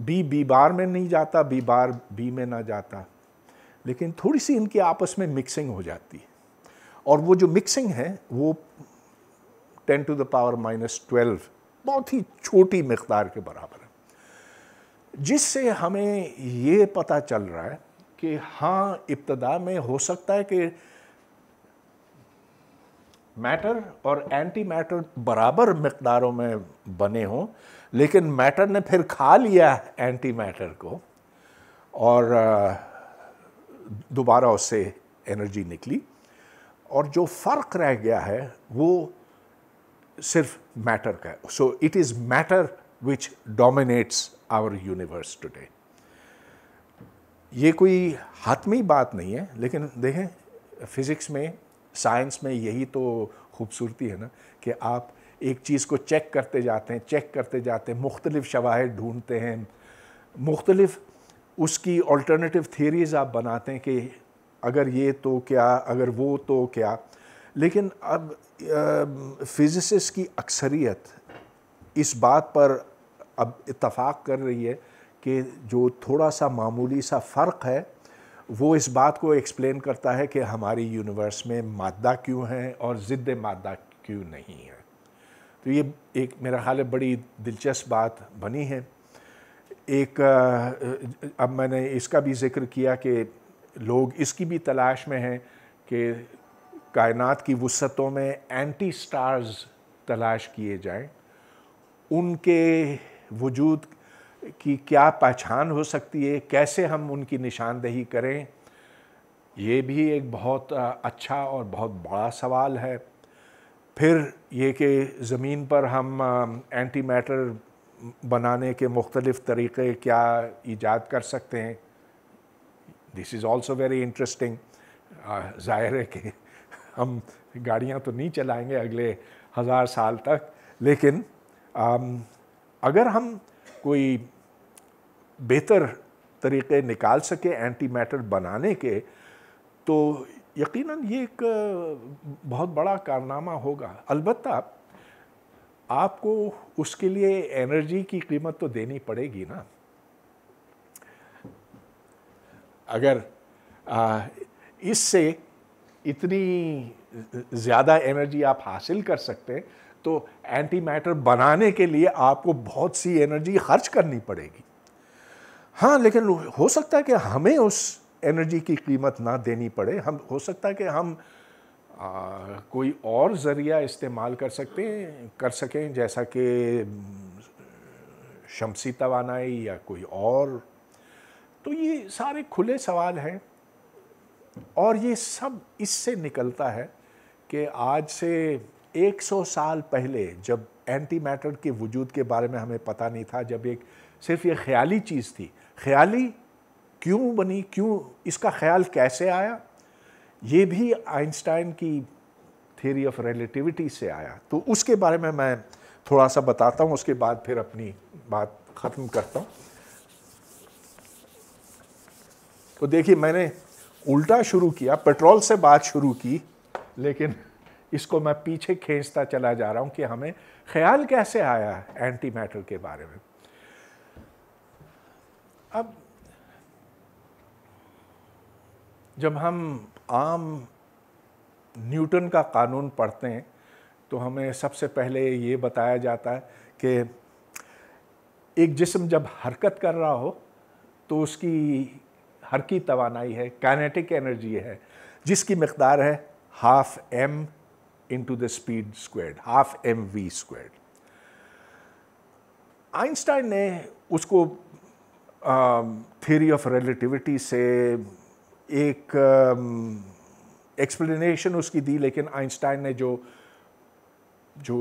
बी बी बार में नहीं जाता बी बार बी में ना जाता लेकिन थोड़ी सी इनकी आपस में मिक्सिंग हो जाती है और वो जो मिक्सिंग है वो ten to the power minus twelve बहुत ही छोटी मकदार के बराबर है जिससे हमें ये पता चल रहा है कि हाँ इब्तदा में हो सकता है कि मैटर और एंटी मैटर बराबर मकदारों में बने हों लेकिन मैटर ने फिर खा लिया एंटी मैटर को और दोबारा उससे एनर्जी निकली और जो फ़र्क रह गया है वो सिर्फ मैटर का है so it is matter which dominates our universe today ये कोई हतमी बात नहीं है लेकिन देखें फिज़िक्स में साइंस में यही तो खूबसूरती है ना कि आप एक चीज़ को चेक करते जाते हैं चेक करते जाते हैं मुख्तलिफ़ शवाहद ढूंढते हैं मुख्तलिफ़ उसकी अल्टरनेटिव थीरीज़ आप बनाते हैं कि अगर ये तो क्या अगर वो तो क्या लेकिन अब फिज़िस की अक्सरियत इस बात पर अब इतफाक़ कर रही है कि जो थोड़ा सा मामूली सा फ़र्क है वो इस बात को एक्सप्लेन करता है कि हमारी यूनिवर्स में मादा क्यों है और ज़िद्द मादा क्यों नहीं है तो ये एक मेरा ख्याल बड़ी दिलचस्प बात बनी है एक अब मैंने इसका भी जिक्र किया कि लोग इसकी भी तलाश में हैं कि कायनात की वसतों में एंटी स्टार्स तलाश किए जाएं उनके वजूद की क्या पहचान हो सकती है कैसे हम उनकी निशानदेही करें ये भी एक बहुत अच्छा और बहुत बड़ा सवाल है फिर ये कि ज़मीन पर हम एंटी मैटर बनाने के मुख्तलिफ़ तरीक़े क्या ईजाद कर सकते हैं this is also very interesting ज़ाहिर है कि हम गाड़ियाँ तो नहीं चलाएंगे अगले हज़ार साल तक लेकिन अगर हम कोई बेहतर तरीके निकाल सके एंटी मैटर बनाने के तो यकीनन ये एक बहुत बड़ा कारनामा होगा अलबत् आपको उसके लिए एनर्जी की कीमत तो देनी पड़ेगी ना अगर इससे इतनी ज़्यादा एनर्जी आप हासिल कर सकते हैं तो एंटी मैटर बनाने के लिए आपको बहुत सी एनर्जी खर्च करनी पड़ेगी हाँ लेकिन हो सकता है कि हमें उस एनर्जी की कीमत ना देनी पड़े हम हो सकता है कि हम आ, कोई और ज़रिया इस्तेमाल कर सकते हैं कर सकें जैसा कि शमसी तोानाई या कोई और तो ये सारे खुले सवाल हैं और ये सब इससे निकलता है कि आज से 100 साल पहले जब एंटी मैटर के वजूद के बारे में हमें पता नहीं था जब एक सिर्फ ये ख्याली चीज़ थी ख्याली क्यों बनी क्यों इसका ख्याल कैसे आया ये भी आइंस्टाइन की थ्योरी ऑफ रिलेटिविटी से आया तो उसके बारे में मैं थोड़ा सा बताता हूँ उसके बाद फिर अपनी बात ख़त्म करता हूँ तो देखिए मैंने उल्टा शुरू किया पेट्रोल से बात शुरू की लेकिन इसको मैं पीछे खींचता चला जा रहा हूँ कि हमें ख्याल कैसे आया एंटी मैटर के बारे में अब जब हम आम न्यूटन का कानून पढ़ते हैं तो हमें सबसे पहले ये बताया जाता है कि एक जिसम जब हरकत कर रहा हो तो उसकी हर की तोानाई है काइनेटिक एनर्जी है जिसकी मकदार है half m into the speed squared half m v squared Einstein ने उसको थ्योरी ऑफ रिलेटिविटी से एक एक्सप्लेनेशन um, उसकी दी लेकिन आइंस्टाइन ने जो जो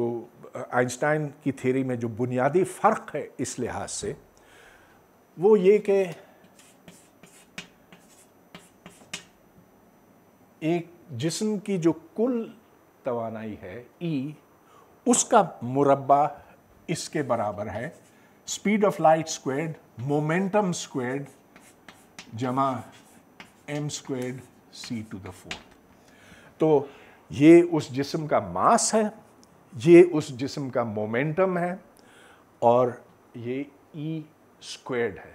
uh, आइंस्टाइन की थ्योरी में जो बुनियादी फ़र्क है इस लिहाज से वो ये कि एक जिस्म की जो कुल तवानाई है ई e, उसका मुरबा इसके बराबर है speed of light squared momentum squared जमा m squared c to the fourth तो ये उस जिसम का मास है ये उस जिसम का मोमेंटम है और ये ई e स्क्वेड है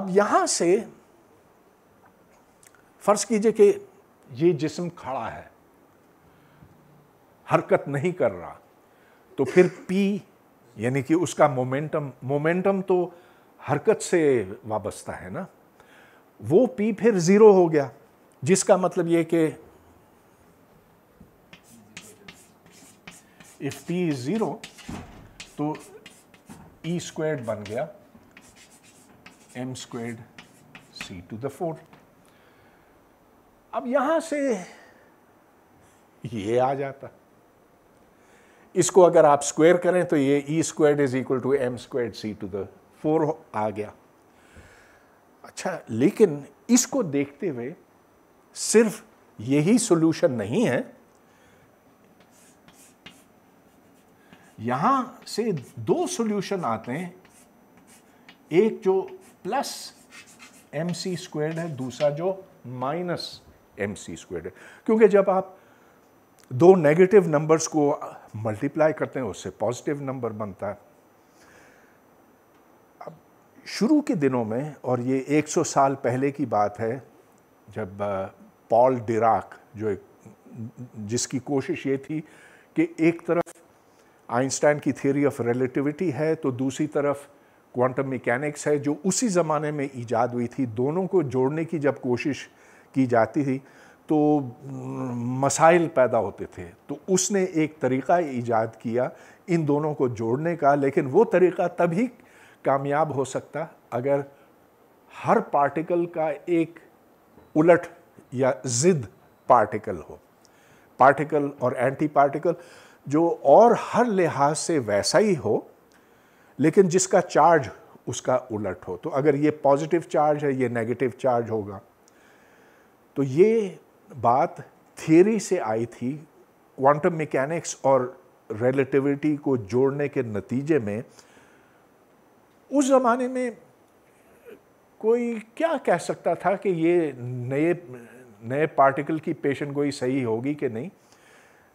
अब यहां से फ़र्ज़ कीजिए कि ये जिसम खड़ा है हरकत नहीं कर रहा तो फिर पी यानी कि उसका मोमेंटम मोमेंटम तो हरकत से वाबस्ता है ना वो पी फिर ज़ीरो हो गया जिसका मतलब ये कि इफ़ पी इज़ ज़ीरो तो ई e स्क्वेड बन गया m squared c to the four अब यहां से ये आ जाता इसको अगर आप स्क्वेयर करें तो ये e squared is equal to m squared c to the four आ गया अच्छा लेकिन इसको देखते हुए सिर्फ यही सॉल्यूशन नहीं है यहां से दो सॉल्यूशन आते हैं एक जो प्लस एम सी स्क्वेड है दूसरा जो माइनस एम सी स्क्वेड है क्योंकि जब आप दो नेगेटिव नंबर्स को मल्टीप्लाई करते हैं उससे पॉजिटिव नंबर बनता है अब शुरू के दिनों में और ये 100 साल पहले की बात है जब पॉल डिराक जो एक जिसकी कोशिश ये थी कि एक तरफ आइंस्टाइन की थ्योरी ऑफ रिलेटिविटी है तो दूसरी तरफ क्वांटम मैकेनिक्स है जो उसी ज़माने में ईजाद हुई थी दोनों को जोड़ने की जब कोशिश की जाती थी तो मसाइल पैदा होते थे तो उसने एक तरीक़ा ईजाद किया इन दोनों को जोड़ने का लेकिन वो तरीक़ा तभी कामयाब हो सकता अगर हर पार्टिकल का एक उलट या ज़िद पार्टिकल हो पार्टिकल और एंटी पार्टिकल जो और हर लिहाज से वैसा ही हो लेकिन जिसका चार्ज उसका उलट हो तो अगर ये पॉजिटिव चार्ज है ये नेगेटिव चार्ज होगा तो ये बात थियोरी से आई थी क्वांटम मैकेनिक्स और रिलेटिविटी को जोड़ने के नतीजे में उस ज़माने में कोई क्या कह सकता था कि ये नए नए पार्टिकल की पेशन गोई सही होगी कि नहीं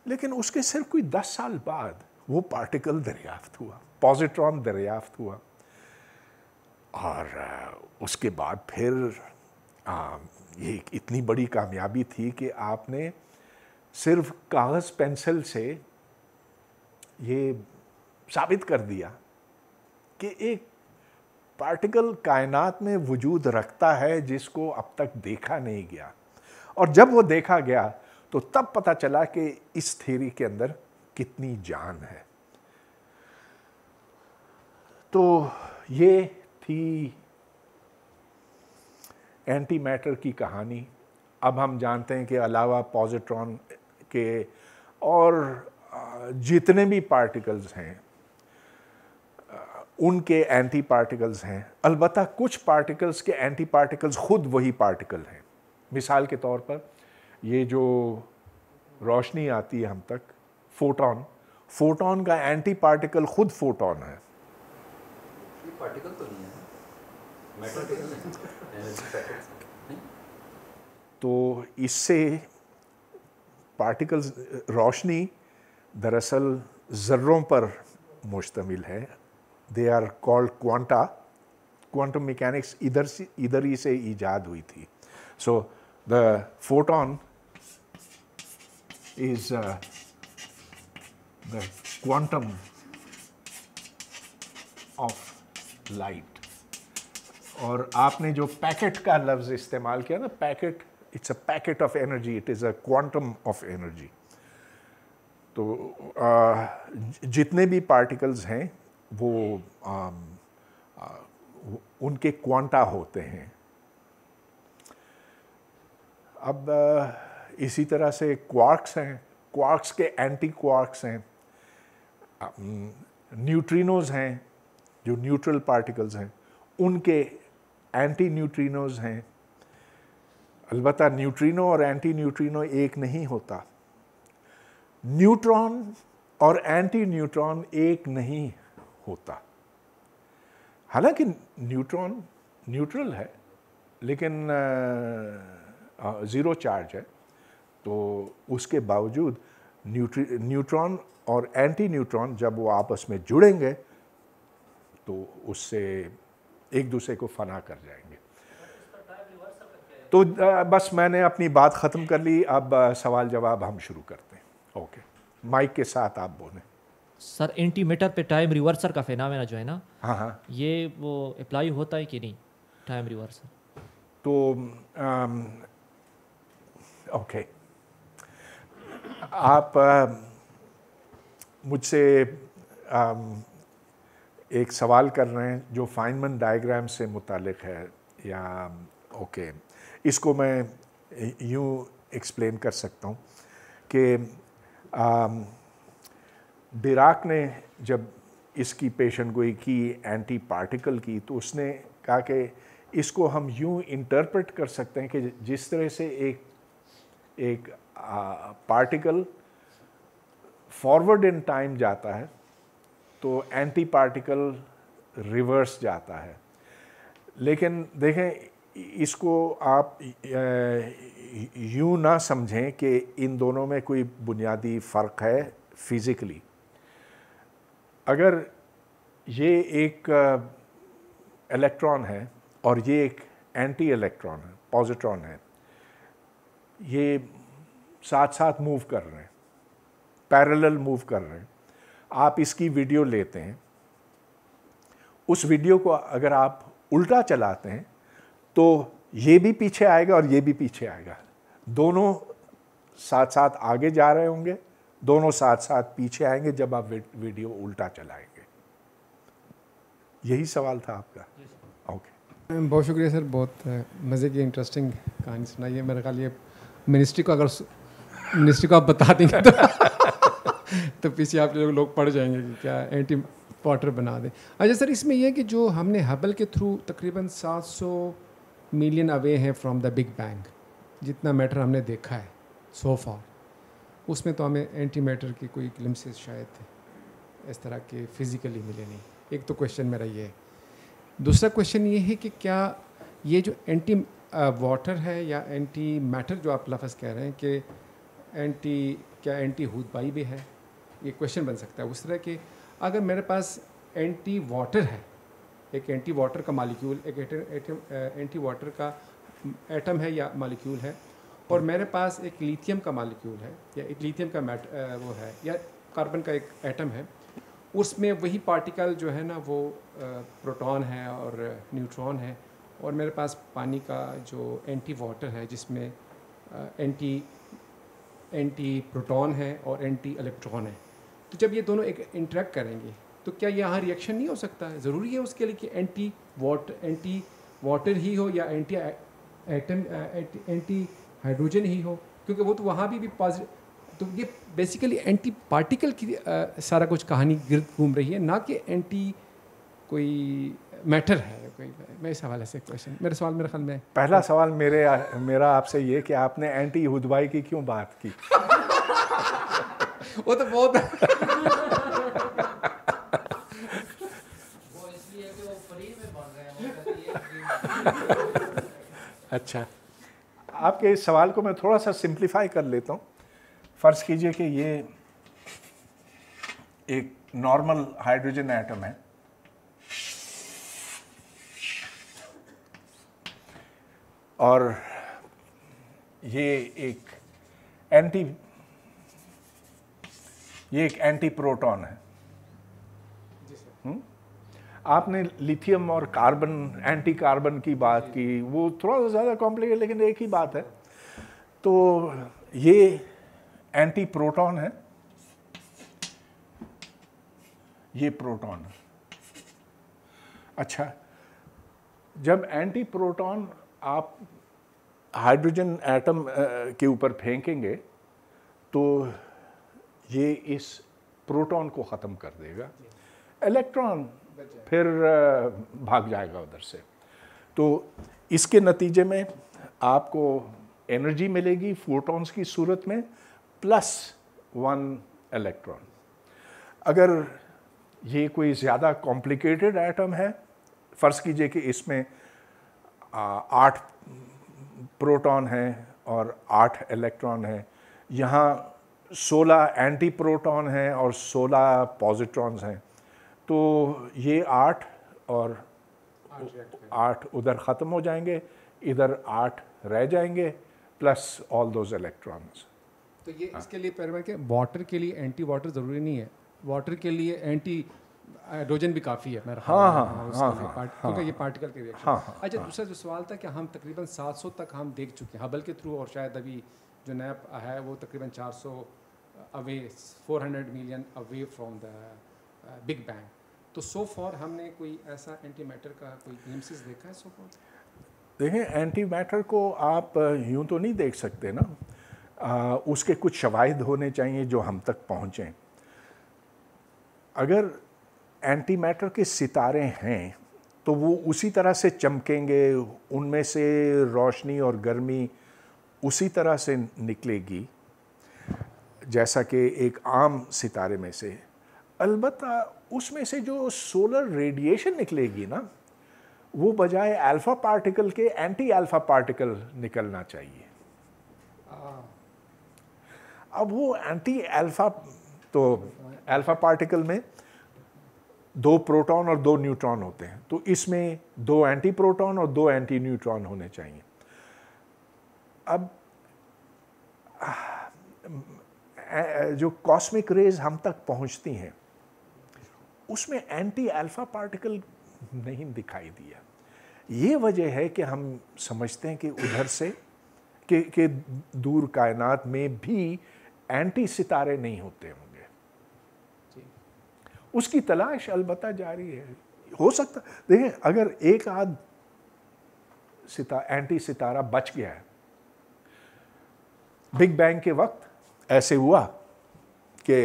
लेकिन उसके सिर्फ कोई दस साल बाद वो पार्टिकल दरियाफ्त हुआ पॉजिट्रॉन दरियाफ्त हुआ और उसके बाद फिर ये इतनी बड़ी कामयाबी थी कि आपने सिर्फ कागज़ पेंसिल से ये साबित कर दिया कि एक पार्टिकल कायनात में वजूद रखता है जिसको अब तक देखा नहीं गया और जब वो देखा गया तो तब पता चला कि इस थेरी के अंदर कितनी जान है तो ये थी एंटी मैटर की कहानी अब हम जानते हैं कि अलावा पॉजिट्रॉन के और जितने भी पार्टिकल्स हैं उनके एंटी पार्टिकल्स हैं अलबत् कुछ पार्टिकल्स के एंटी पार्टिकल्स ख़ुद वही पार्टिकल हैं मिसाल के तौर पर ये जो रोशनी आती है हम तक फोटोन फोटोन का एंटी पार्टिकल खुद फोटोन है पार्टिकल तो नहीं है तो इससे पार्टिकल्स रोशनी दरअसल ज़र्रों पर मुश्तमिल है they are called quanta quantum mechanics इधर से इधर ही से ईजाद हुई थी so the photon is the quantum of light और आपने जो पैकेट का लफ्ज़ इस्तेमाल किया ना packet it's a packet of energy it is a quantum of energy तो आ, जितने भी पार्टिकल्स हैं वो आ, आ, उनके क्वांटा होते हैं अब इसी तरह से क्वार्क्स हैं क्वार्क्स के एंटी क्वार्क्स हैं न्यूट्रिनोज हैं जो न्यूट्रल पार्टिकल्स हैं उनके एंटी न्यूट्रीनोज हैं अलबत् न्यूट्रीनो और एंटी न्यूट्रीनो एक नहीं होता न्यूट्रॉन और एंटी न्यूट्रॉन एक नहीं होता हालांकि न्यूट्रॉन न्यूट्रल है लेकिन ज़ीरो चार्ज है तो उसके बावजूद न्यूट्री न्यूट्रॉन और एंटी न्यूट्रॉन जब वो आपस में जुड़ेंगे तो उससे एक दूसरे को फना कर जाएंगे तो बस मैंने अपनी बात ख़त्म कर ली अब सवाल जवाब हम शुरू करते हैं ओके माइक के साथ आप बोले सर एंटीमीटर पे टाइम रिवर्सर का फेनामेना जो है ना हाँ हाँ ये वो अप्लाई होता है कि नहीं टाइम रिवर्सर तो आम, ओके आप मुझसे एक सवाल कर रहे हैं जो फाइनमन डायग्राम से मुतक है या ओके इसको मैं यूँ एक्सप्लेन कर सकता हूँ कि डिराक ने जब इसकी पेशन गोई की एंटी पार्टिकल की तो उसने कहा कि इसको हम यूँ इंटरप्रेट कर सकते हैं कि जिस तरह से एक एक आ, पार्टिकल फॉरवर्ड इन टाइम जाता है तो एंटी पार्टिकल रिवर्स जाता है लेकिन देखें इसको आप यूँ ना समझें कि इन दोनों में कोई बुनियादी फ़र्क है फिज़िकली अगर ये एक इलेक्ट्रॉन है और ये एक एंटी इलेक्ट्रॉन है पॉजिट्रॉन है ये साथ साथ मूव कर रहे हैं पैरेलल मूव कर रहे हैं आप इसकी वीडियो लेते हैं उस वीडियो को अगर आप उल्टा चलाते हैं तो ये भी पीछे आएगा और ये भी पीछे आएगा दोनों साथ साथ आगे जा रहे होंगे दोनों साथ साथ पीछे आएंगे जब आप वीडियो उल्टा चलाएंगे यही सवाल था आपका ओके okay. बहुत शुक्रिया सर बहुत मज़े की इंटरेस्टिंग कहानी सुनाइए मेरे ख्याल ये मिनिस्ट्री को अगर मिनिस्ट्री को आप बता देंगे तो तो पीछे आप लोग लोग पढ़ जाएंगे कि क्या एंटी पॉटर बना दें अच्छा सर इसमें यह कि जो हमने हबल के थ्रू तकरीबन 700 मिलियन अवे हैं फ्रॉम द बिग बैंग जितना मैटर हमने देखा है सो उसमें तो हमें एंटी मैटर की कोई ग्लिम्सेस शायद इस तरह के फिज़िकली मिले नहीं एक तो क्वेश्चन मेरा ये है दूसरा क्वेश्चन ये है कि क्या ये जो एंटी वाटर है या एंटी मैटर जो आप लफ्ज़ कह रहे हैं कि एंटी क्या एंटी हुदबाई भी है ये क्वेश्चन बन सकता है उस तरह के अगर मेरे पास एंटी वाटर है एक एंटी वाटर का मालिक्यूल एक एंटी वाटर का एटम है या मालिक्यूल है और मेरे पास एक लिथियम का मालिक्यूल है या एक लिथियम का मैट वो है या कार्बन का एक एटम है उसमें वही पार्टिकल जो है ना वो प्रोटॉन है और न्यूट्रॉन है और मेरे पास पानी का जो एंटी वाटर है जिसमें एंटी एंटी प्रोटॉन है और एंटी इलेक्ट्रॉन है तो जब ये दोनों एक इंटरेक्ट करेंगे तो क्या यहाँ रिएक्शन नहीं हो सकता है ज़रूरी है उसके लिए कि एंटी वाट एंटी वाटर ही हो या एंटी एटम एंटी हाइड्रोजन ही हो क्योंकि वो तो वहाँ भी भी पॉजिटिव तो ये बेसिकली एंटी पार्टिकल की आ, सारा कुछ कहानी गिर्द घूम रही है ना कि एंटी कोई मैटर है मेरे हवाले से क्वेश्चन मेरे सवाल मेरे ख्याल में पहला सवाल मेरे मेरा आपसे ये कि आपने एंटी यहूदबाई की क्यों बात की [laughs] वो तो बहुत [laughs] अच्छा आपके इस सवाल को मैं थोड़ा सा सिंप्लीफाई कर लेता हूँ फ़र्ज़ कीजिए कि ये एक नॉर्मल हाइड्रोजन एटम है और ये एक एंटी ये एक एंटी प्रोटॉन है हम्म? आपने लिथियम और कार्बन एंटी कार्बन की बात की वो थोड़ा सा ज़्यादा कॉम्प्लिकेट लेकिन एक ही बात है तो ये एंटी प्रोटॉन है ये प्रोटॉन अच्छा जब एंटी प्रोटॉन आप हाइड्रोजन एटम uh, के ऊपर फेंकेंगे तो ये इस प्रोटॉन को ख़त्म कर देगा इलेक्ट्रॉन फिर uh, भाग जाएगा उधर से तो इसके नतीजे में आपको एनर्जी मिलेगी फोटॉन्स की सूरत में प्लस वन इलेक्ट्रॉन अगर ये कोई ज़्यादा कॉम्प्लिकेटेड एटम है फ़र्ज़ कीजिए कि इसमें आठ प्रोटॉन हैं और आठ इलेक्ट्रॉन हैं यहाँ सोलह एंटी प्रोटॉन हैं और सोलह पॉजिट्रॉन्स हैं तो ये आठ और आठ उधर ख़त्म हो जाएंगे इधर आठ रह जाएंगे प्लस ऑल दोज इलेक्ट्रॉन्स तो ये हाँ। इसके लिए पैरवा के वाटर के लिए एंटी वाटर ज़रूरी नहीं है वाटर के लिए एंटी हाइड्रोजन भी काफ़ी है मेरा हाँ हाँ हाँ, हाँ, हाँ, पार्ट, हाँ क्योंकि ये पार्टिकल हाँ। के रिएक्शन हाँ, हाँ, अच्छा हाँ। दूसरा जो सवाल था कि हम तकरीबन 700 तक हम देख चुके हैं हबल के थ्रू और शायद अभी जो नया है वो तकरीबन 400 away four million away from the big bang तो सो फॉर हमने कोई ऐसा एंटी मैटर का कोई glimpses देखा है सो फॉर देखें एंटी मैटर को आप uh, यूँ तो नहीं देख सकते ना आ, uh, उसके कुछ शवाहद होने चाहिए जो हम तक पहुँचें अगर एंटी मैटर के सितारे हैं तो वो उसी तरह से चमकेंगे उनमें से रोशनी और गर्मी उसी तरह से निकलेगी जैसा कि एक आम सितारे में से अलबत् उसमें से जो सोलर रेडिएशन निकलेगी ना वो बजाय अल्फ़ा पार्टिकल के एंटी अल्फ़ा पार्टिकल निकलना चाहिए अब वो एंटी अल्फ़ा तो अल्फ़ा पार्टिकल में दो प्रोटॉन और दो न्यूट्रॉन होते हैं तो इसमें दो एंटी प्रोटॉन और दो एंटी न्यूट्रॉन होने चाहिए अब जो कॉस्मिक रेज हम तक पहुंचती हैं उसमें एंटी अल्फा पार्टिकल नहीं दिखाई दिया ये वजह है कि हम समझते हैं कि उधर से के, के दूर कायनात में भी एंटी सितारे नहीं होते हैं उसकी तलाश अलबत्ता जारी है हो सकता देखें अगर एक आध सिता एंटी सितारा बच गया है बिग बैंग के वक्त ऐसे हुआ कि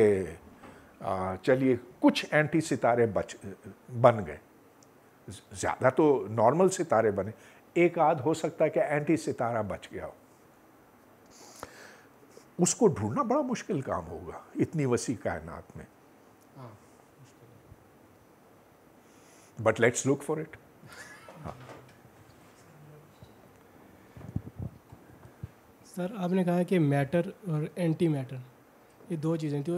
चलिए कुछ एंटी सितारे बच बन गए ज़्यादा तो नॉर्मल सितारे बने एक आध हो सकता है कि एंटी सितारा बच गया हो उसको ढूंढना बड़ा मुश्किल काम होगा इतनी वसी कायनात में but let's look for it. Sir आपने कहा कि मैटर और एंटी मैटर ये दो चीज़ें थी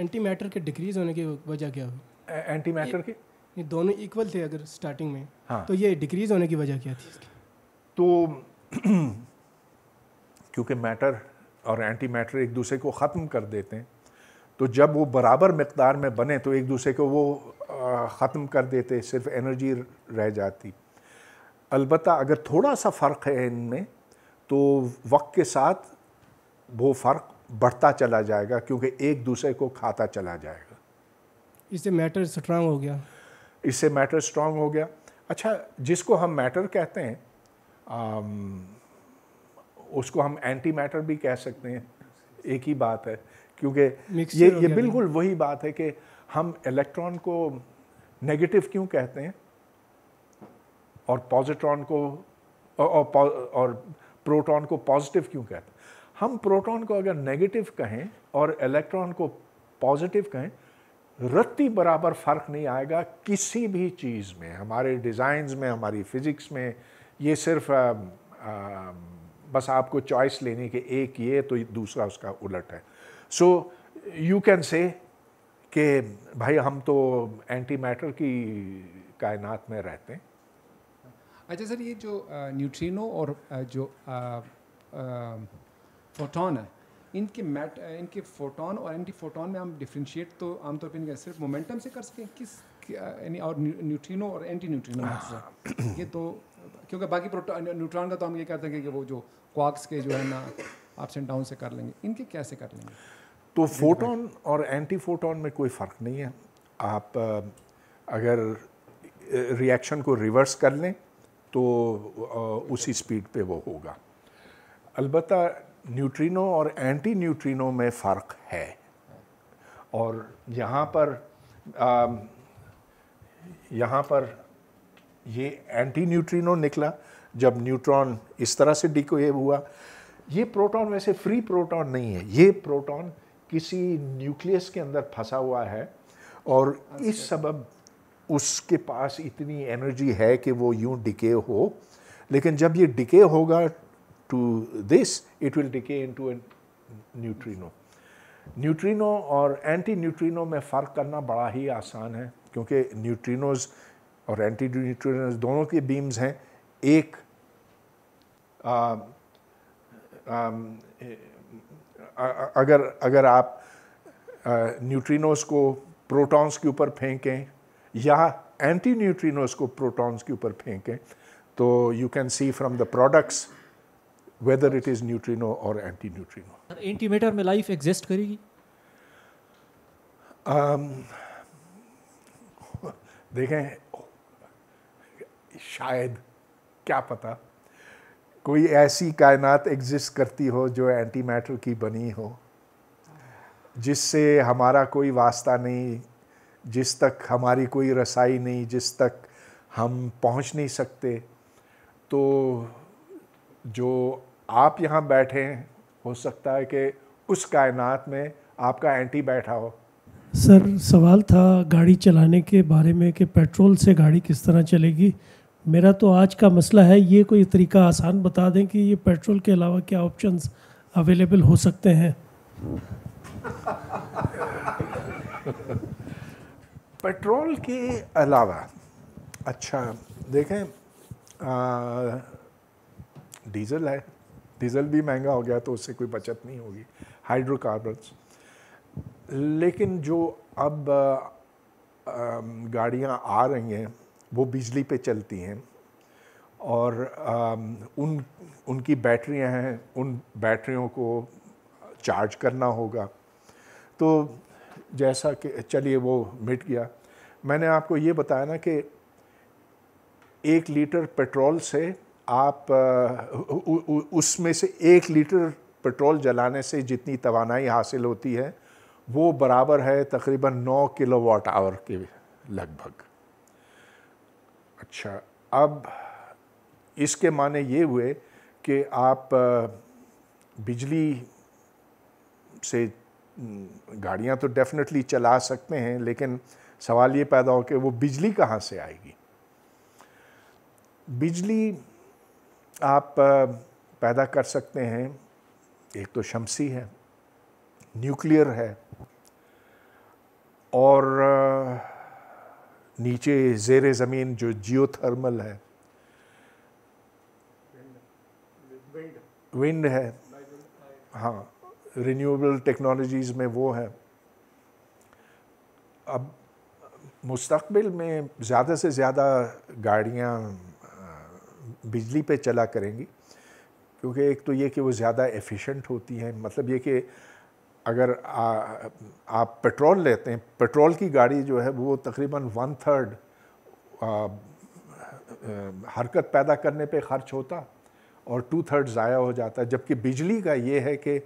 एंटी मैटर के डिक्रीज होने की वजह क्या हुई एंटी मैटर के ये दोनों इक्वल थे अगर स्टार्टिंग में हाँ तो ये डिक्रीज होने की वजह क्या थी इसकी? तो [clears throat] क्योंकि मैटर और एंटी मैटर एक दूसरे को ख़त्म कर देते हैं तो जब वो बराबर मकदार में बने तो एक दूसरे को वो ख़त्म कर देते सिर्फ एनर्जी रह जाती अलबत् अगर थोड़ा सा फ़र्क है इनमें तो वक्त के साथ वो फ़र्क बढ़ता चला जाएगा क्योंकि एक दूसरे को खाता चला जाएगा इससे मैटर स्ट्रांग हो गया इससे मैटर स्ट्रांग हो गया अच्छा जिसको हम मैटर कहते हैं आम, उसको हम एंटी मैटर भी कह सकते हैं एक ही बात है क्योंकि ये ये बिल्कुल वही बात है कि हम इलेक्ट्रॉन को नेगेटिव क्यों कहते हैं और पॉजिट्रॉन को और और प्रोटॉन को पॉजिटिव क्यों कहते हैं हम प्रोटॉन को अगर नेगेटिव कहें और इलेक्ट्रॉन को पॉजिटिव कहें रत्ती बराबर फ़र्क नहीं आएगा किसी भी चीज़ में हमारे डिज़ाइंस में हमारी फिज़िक्स में ये सिर्फ आ, आ, बस आपको चॉइस लेने के एक ये तो दूसरा उसका उलट है सो यू कैन से कि भाई हम तो एंटी मैटर की कायनात में रहते हैं अच्छा सर ये जो न्यूट्रिनो और जो फोटोन है इनके मैट इनके फोटोन और एंटी फोटोन में हम डिफ्रेंशिएट तो आमतौर पर इनका सिर्फ मोमेंटम से कर सकें किस यानी और न्यूट्रिनो और एंटी न्यूट्रिनो हाँ। ये तो क्योंकि बाकी न्यूट्रॉन का तो हम ये कहते हैं कि वो जो क्वार्क्स के जो है ना अप्स एंड डाउन से कर लेंगे इनके कैसे कर लेंगे तो फोटोन और एंटी फोटोन में कोई फ़र्क नहीं है आप अगर रिएक्शन को रिवर्स कर लें तो उसी स्पीड पे वो होगा अलबत् न्यूट्रिनो और एंटी न्यूट्रिनो में फ़र्क है और यहाँ पर यहाँ पर ये एंटी न्यूट्रिनो निकला जब न्यूट्रॉन इस तरह से डिकोएव हुआ ये प्रोटॉन वैसे फ्री प्रोटॉन नहीं है ये प्रोटॉन किसी न्यूक्लियस के अंदर फंसा हुआ है और अच्छा। इस सबब उसके पास इतनी एनर्जी है कि वो यूं डिके हो लेकिन जब ये डिके होगा to this it will decay into neutrino neutrino और एंटी न्यूट्रिनो में फ़र्क करना बड़ा ही आसान है क्योंकि न्यूट्रीनोज और एंटी न्यूट्रीनोज दोनों के बीम्स हैं एक आ, आ, अगर अगर आप न्यूट्रिनोस को प्रोटॉन्स के ऊपर फेंकें या एंटी न्यूट्रिनोस को प्रोटॉन्स के ऊपर फेंकें तो you can see from the products whether it is neutrino और एंटी न्यूट्रिनो एंटीमेटर में लाइफ एग्जिस्ट करेगी um, [laughs] देखें शायद क्या पता कोई ऐसी कायनात एग्जिस्ट करती हो जो एंटी मैटर की बनी हो जिससे हमारा कोई वास्ता नहीं जिस तक हमारी कोई रसाई नहीं जिस तक हम पहुंच नहीं सकते तो जो आप यहाँ बैठे हैं हो सकता है कि उस कायनात में आपका एंटी बैठा हो सर सवाल था गाड़ी चलाने के बारे में कि पेट्रोल से गाड़ी किस तरह चलेगी मेरा तो आज का मसला है ये कोई तरीका आसान बता दें कि ये पेट्रोल के अलावा क्या ऑप्शंस अवेलेबल हो सकते हैं पेट्रोल के अलावा अच्छा देखें आ, डीजल है डीजल भी महंगा हो गया तो उससे कोई बचत नहीं होगी हाइड्रोकार्बन्स लेकिन जो अब गाड़ियाँ आ रही हैं वो बिजली पे चलती हैं और आ, उन उनकी बैटरियां हैं उन बैटरियों को चार्ज करना होगा तो जैसा कि चलिए वो मिट गया मैंने आपको ये बताया ना कि एक लीटर पेट्रोल से आप उसमें से एक लीटर पेट्रोल जलाने से जितनी तोानाई हासिल होती है वो बराबर है तकरीबन नौ किलोवाट आवर के लगभग अच्छा अब इसके माने ये हुए कि आप बिजली से गाड़ियां तो डेफिनेटली चला सकते हैं लेकिन सवाल ये पैदा हो कि वो बिजली कहाँ से आएगी बिजली आप पैदा कर सकते हैं एक तो शमसी है न्यूक्लियर है और नीचे जेर ज़मीन जो जियो थर्मल है विंड है हाँ रिन्यूएबल टेक्नोलॉजीज़ में वो है अब मुस्तबिल में ज़्यादा से ज़्यादा गाड़ियाँ बिजली पे चला करेंगी क्योंकि एक तो ये कि वो ज़्यादा एफिशिएंट होती हैं मतलब ये कि अगर आ, आप पेट्रोल लेते हैं पेट्रोल की गाड़ी जो है वो तकरीबन वन थर्ड आ, आ, हरकत पैदा करने पे खर्च होता और टू थर्ड ज़ाया हो जाता जबकि बिजली का ये है कि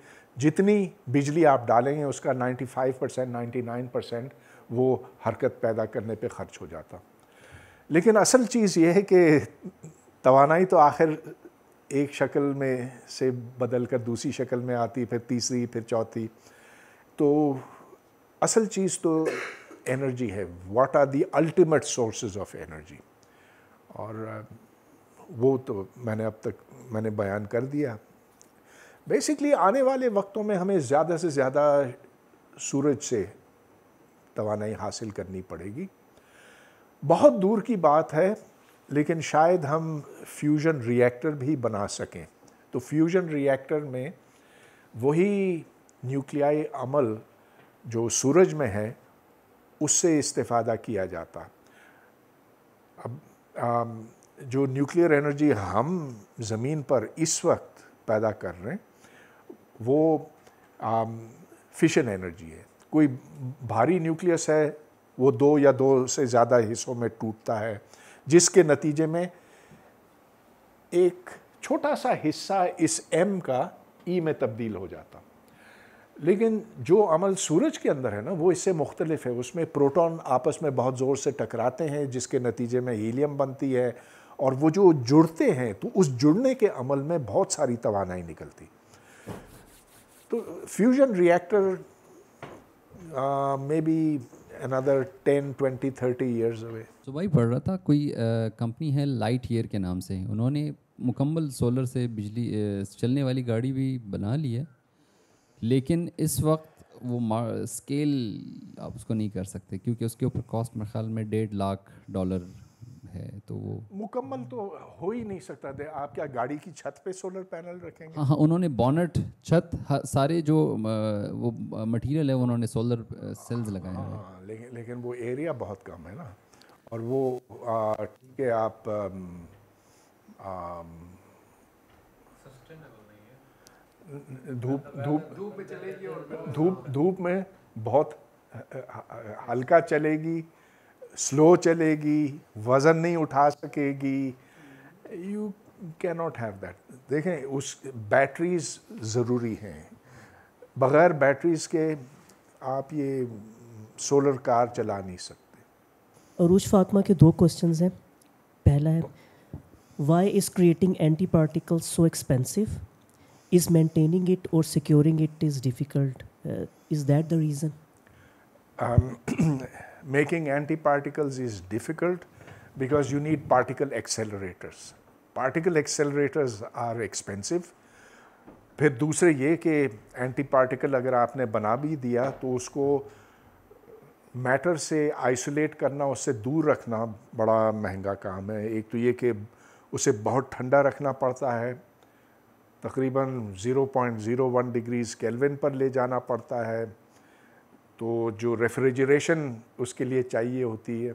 जितनी बिजली आप डालेंगे उसका 95 परसेंट नाइन्टी परसेंट वो हरकत पैदा करने पे खर्च हो जाता लेकिन असल चीज़ ये है कि तोानाई तो आखिर एक शक्ल में से बदल कर दूसरी शक्ल में आती फिर तीसरी फिर चौथी तो असल चीज़ तो एनर्जी है what are the ultimate sources of energy और वो तो मैंने अब तक मैंने बयान कर दिया बेसिकली आने वाले वक्तों में हमें ज़्यादा से ज़्यादा सूरज से तोानाई हासिल करनी पड़ेगी बहुत दूर की बात है लेकिन शायद हम फ्यूज़न रिएक्टर भी बना सकें तो फ्यूज़न रिएक्टर में वही न्यूक्लियाई अमल जो सूरज में है उससे इस्तेफादा किया जाता अब आ, जो न्यूक्लियर एनर्जी हम ज़मीन पर इस वक्त पैदा कर रहे हैं वो आ, फिशन एनर्जी है कोई भारी न्यूक्लियस है वो दो या दो से ज़्यादा हिस्सों में टूटता है जिसके नतीजे में एक छोटा सा हिस्सा इस एम का ई e में तब्दील हो जाता लेकिन जो अमल सूरज के अंदर है ना वो इससे मुख्तलिफ है उसमें प्रोटॉन आपस में बहुत ज़ोर से टकराते हैं जिसके नतीजे में हीलियम बनती है और वो जो जुड़ते हैं तो उस जुड़ने के अमल में बहुत सारी तोानाई निकलती तो fusion reactor may be another ten twenty thirty years away तो भाई पढ़ रहा था कोई कंपनी है लाइट ईयर के नाम से उन्होंने मुकम्मल सोलर से बिजली चलने वाली गाड़ी भी बना ली है लेकिन इस वक्त वो स्केल आप उसको नहीं कर सकते क्योंकि उसके ऊपर कॉस्ट मेरे ख्याल में डेढ़ लाख डॉलर है तो वो मुकम्मल तो हो ही नहीं सकता दे आप क्या गाड़ी की छत पे सोलर पैनल रखेंगे हाँ हाँ उन्होंने बॉनट छत सारे जो वो मटेरियल है उन्होंने सोलर सेल्स लगाए हैं हाँ, लेकिन लेकिन वो एरिया बहुत कम है ना और वो ठीक है आप धूप धूप धूप धूप में बहुत हल्का चलेगी स्लो चलेगी वज़न नहीं उठा सकेगी you can not have that देखें उस बैटरीज ज़रूरी हैं बग़ैर बैटरीज के आप ये सोलर कार चला नहीं सकते अरूज फातमा के दो क्वेश्चन हैं पहला है why is creating anti particle so expensive is maintaining it और securing it is difficult is that the reason making anti particle is difficult because you need particle accelerators particle accelerators are expensive फिर दूसरे ये कि एंटी पार्टिकल अगर आपने बना भी दिया तो उसको मैटर से आइसोलेट करना उससे दूर रखना बड़ा महंगा काम है एक तो ये कि उसे बहुत ठंडा रखना पड़ता है तकरीबन 0.01 डिग्रीज केल्विन पर ले जाना पड़ता है तो जो रेफ्रिजरेशन उसके लिए चाहिए होती है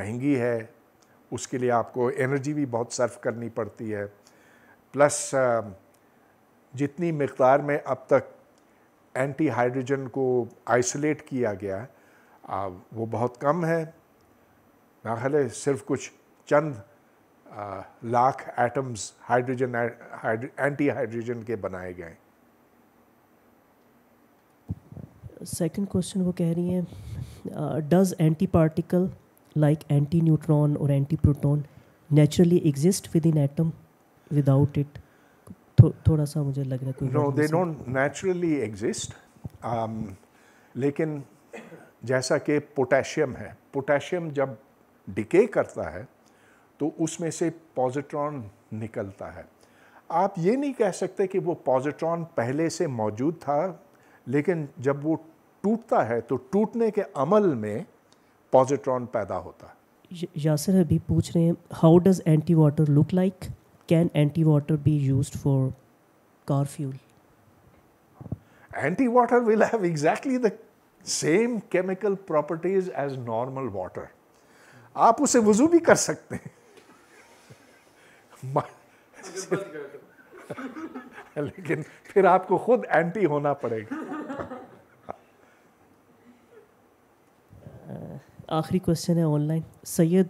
महंगी है उसके लिए आपको एनर्जी भी बहुत सर्व करनी पड़ती है प्लस जितनी मकदार में अब तक एंटी हाइड्रोजन को आइसोलेट किया गया आ, वो बहुत कम है मेरा सिर्फ कुछ चंद lakh atoms hydrogen anti hydrogen के बनाए गए सेकंड क्वेश्चन वो कह रही हैं does anti particle like anti neutron और anti proton naturally exist within atom without it थोड़ा सा मुझे लग रहा है no they don't naturally exist लेकिन जैसा कि पोटेशियम है पोटेशियम जब डिके करता है तो उसमें से पॉजिट्रॉन निकलता है आप ये नहीं कह सकते कि वो पॉजिट्रॉन पहले से मौजूद था लेकिन जब वो टूटता है तो टूटने के अमल में पॉजिट्रॉन पैदा होता है यासर अभी पूछ रहे हैं how does anti water look like can anti water be use for car fuel anti water will have exactly the same chemical properties as normal water आप उसे वजू भी कर सकते हैं [laughs] लेकिन फिर आपको खुद एंटी होना पड़ेगा uh, आखिरी क्वेश्चन है ऑनलाइन सैयद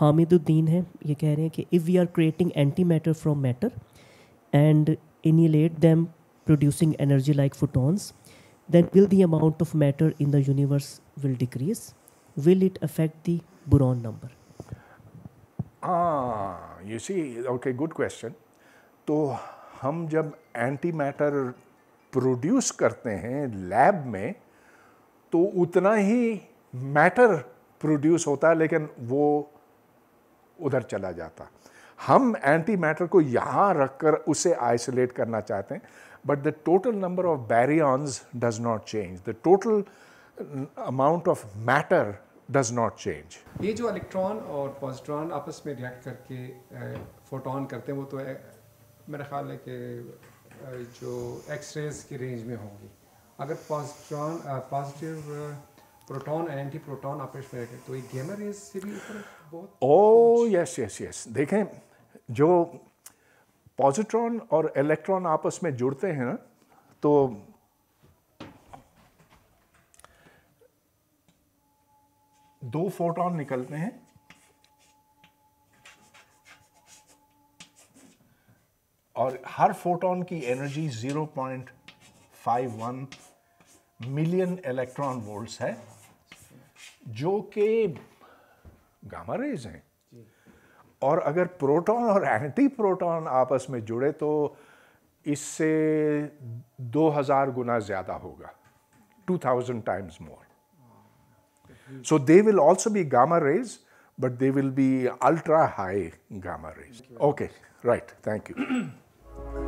हामिदुद्दीन है ये कह रहे हैं कि if we are creating anti matter from matter and annihilate them producing energy like photons then will the amount of matter in the universe will decrease? Will it affect the boron number? Ah, you see, okay, good question. तो हम जब एंटी मैटर प्रोड्यूस करते हैं लैब में तो उतना ही मैटर प्रोड्यूस होता है लेकिन वो उधर चला जाता हम एंटी मैटर को यहाँ रखकर उसे आइसोलेट करना चाहते हैं but the total number of baryons does not change. The total mm, amount of matter does not change. ये जो इलेक्ट्रॉन और पॉजिट्रॉन आपस में रिएक्ट करके फोटोन करते हैं वो तो मेरा ख्याल है कि जो एक्सरेज की रेंज में होंगी अगर positron positive proton anti proton आपस में तो ये गैमा रेज से भी ऊपर बहुत ओ यस यस यस देखें जो पॉजिट्रॉन और इलेक्ट्रॉन आपस में जुड़ते हैं ना तो दो फोटोन निकलते हैं और हर फोटोन की एनर्जी 0.51 मिलियन इलेक्ट्रॉन वोल्ट्स है जो कि गामा रेज हैं और अगर प्रोटॉन और एंटी प्रोटॉन आपस में जुड़े तो इससे 2000 गुना ज्यादा होगा 2000 times more so they will also be gamma rays but they will be ultra high gamma rays okay right thank you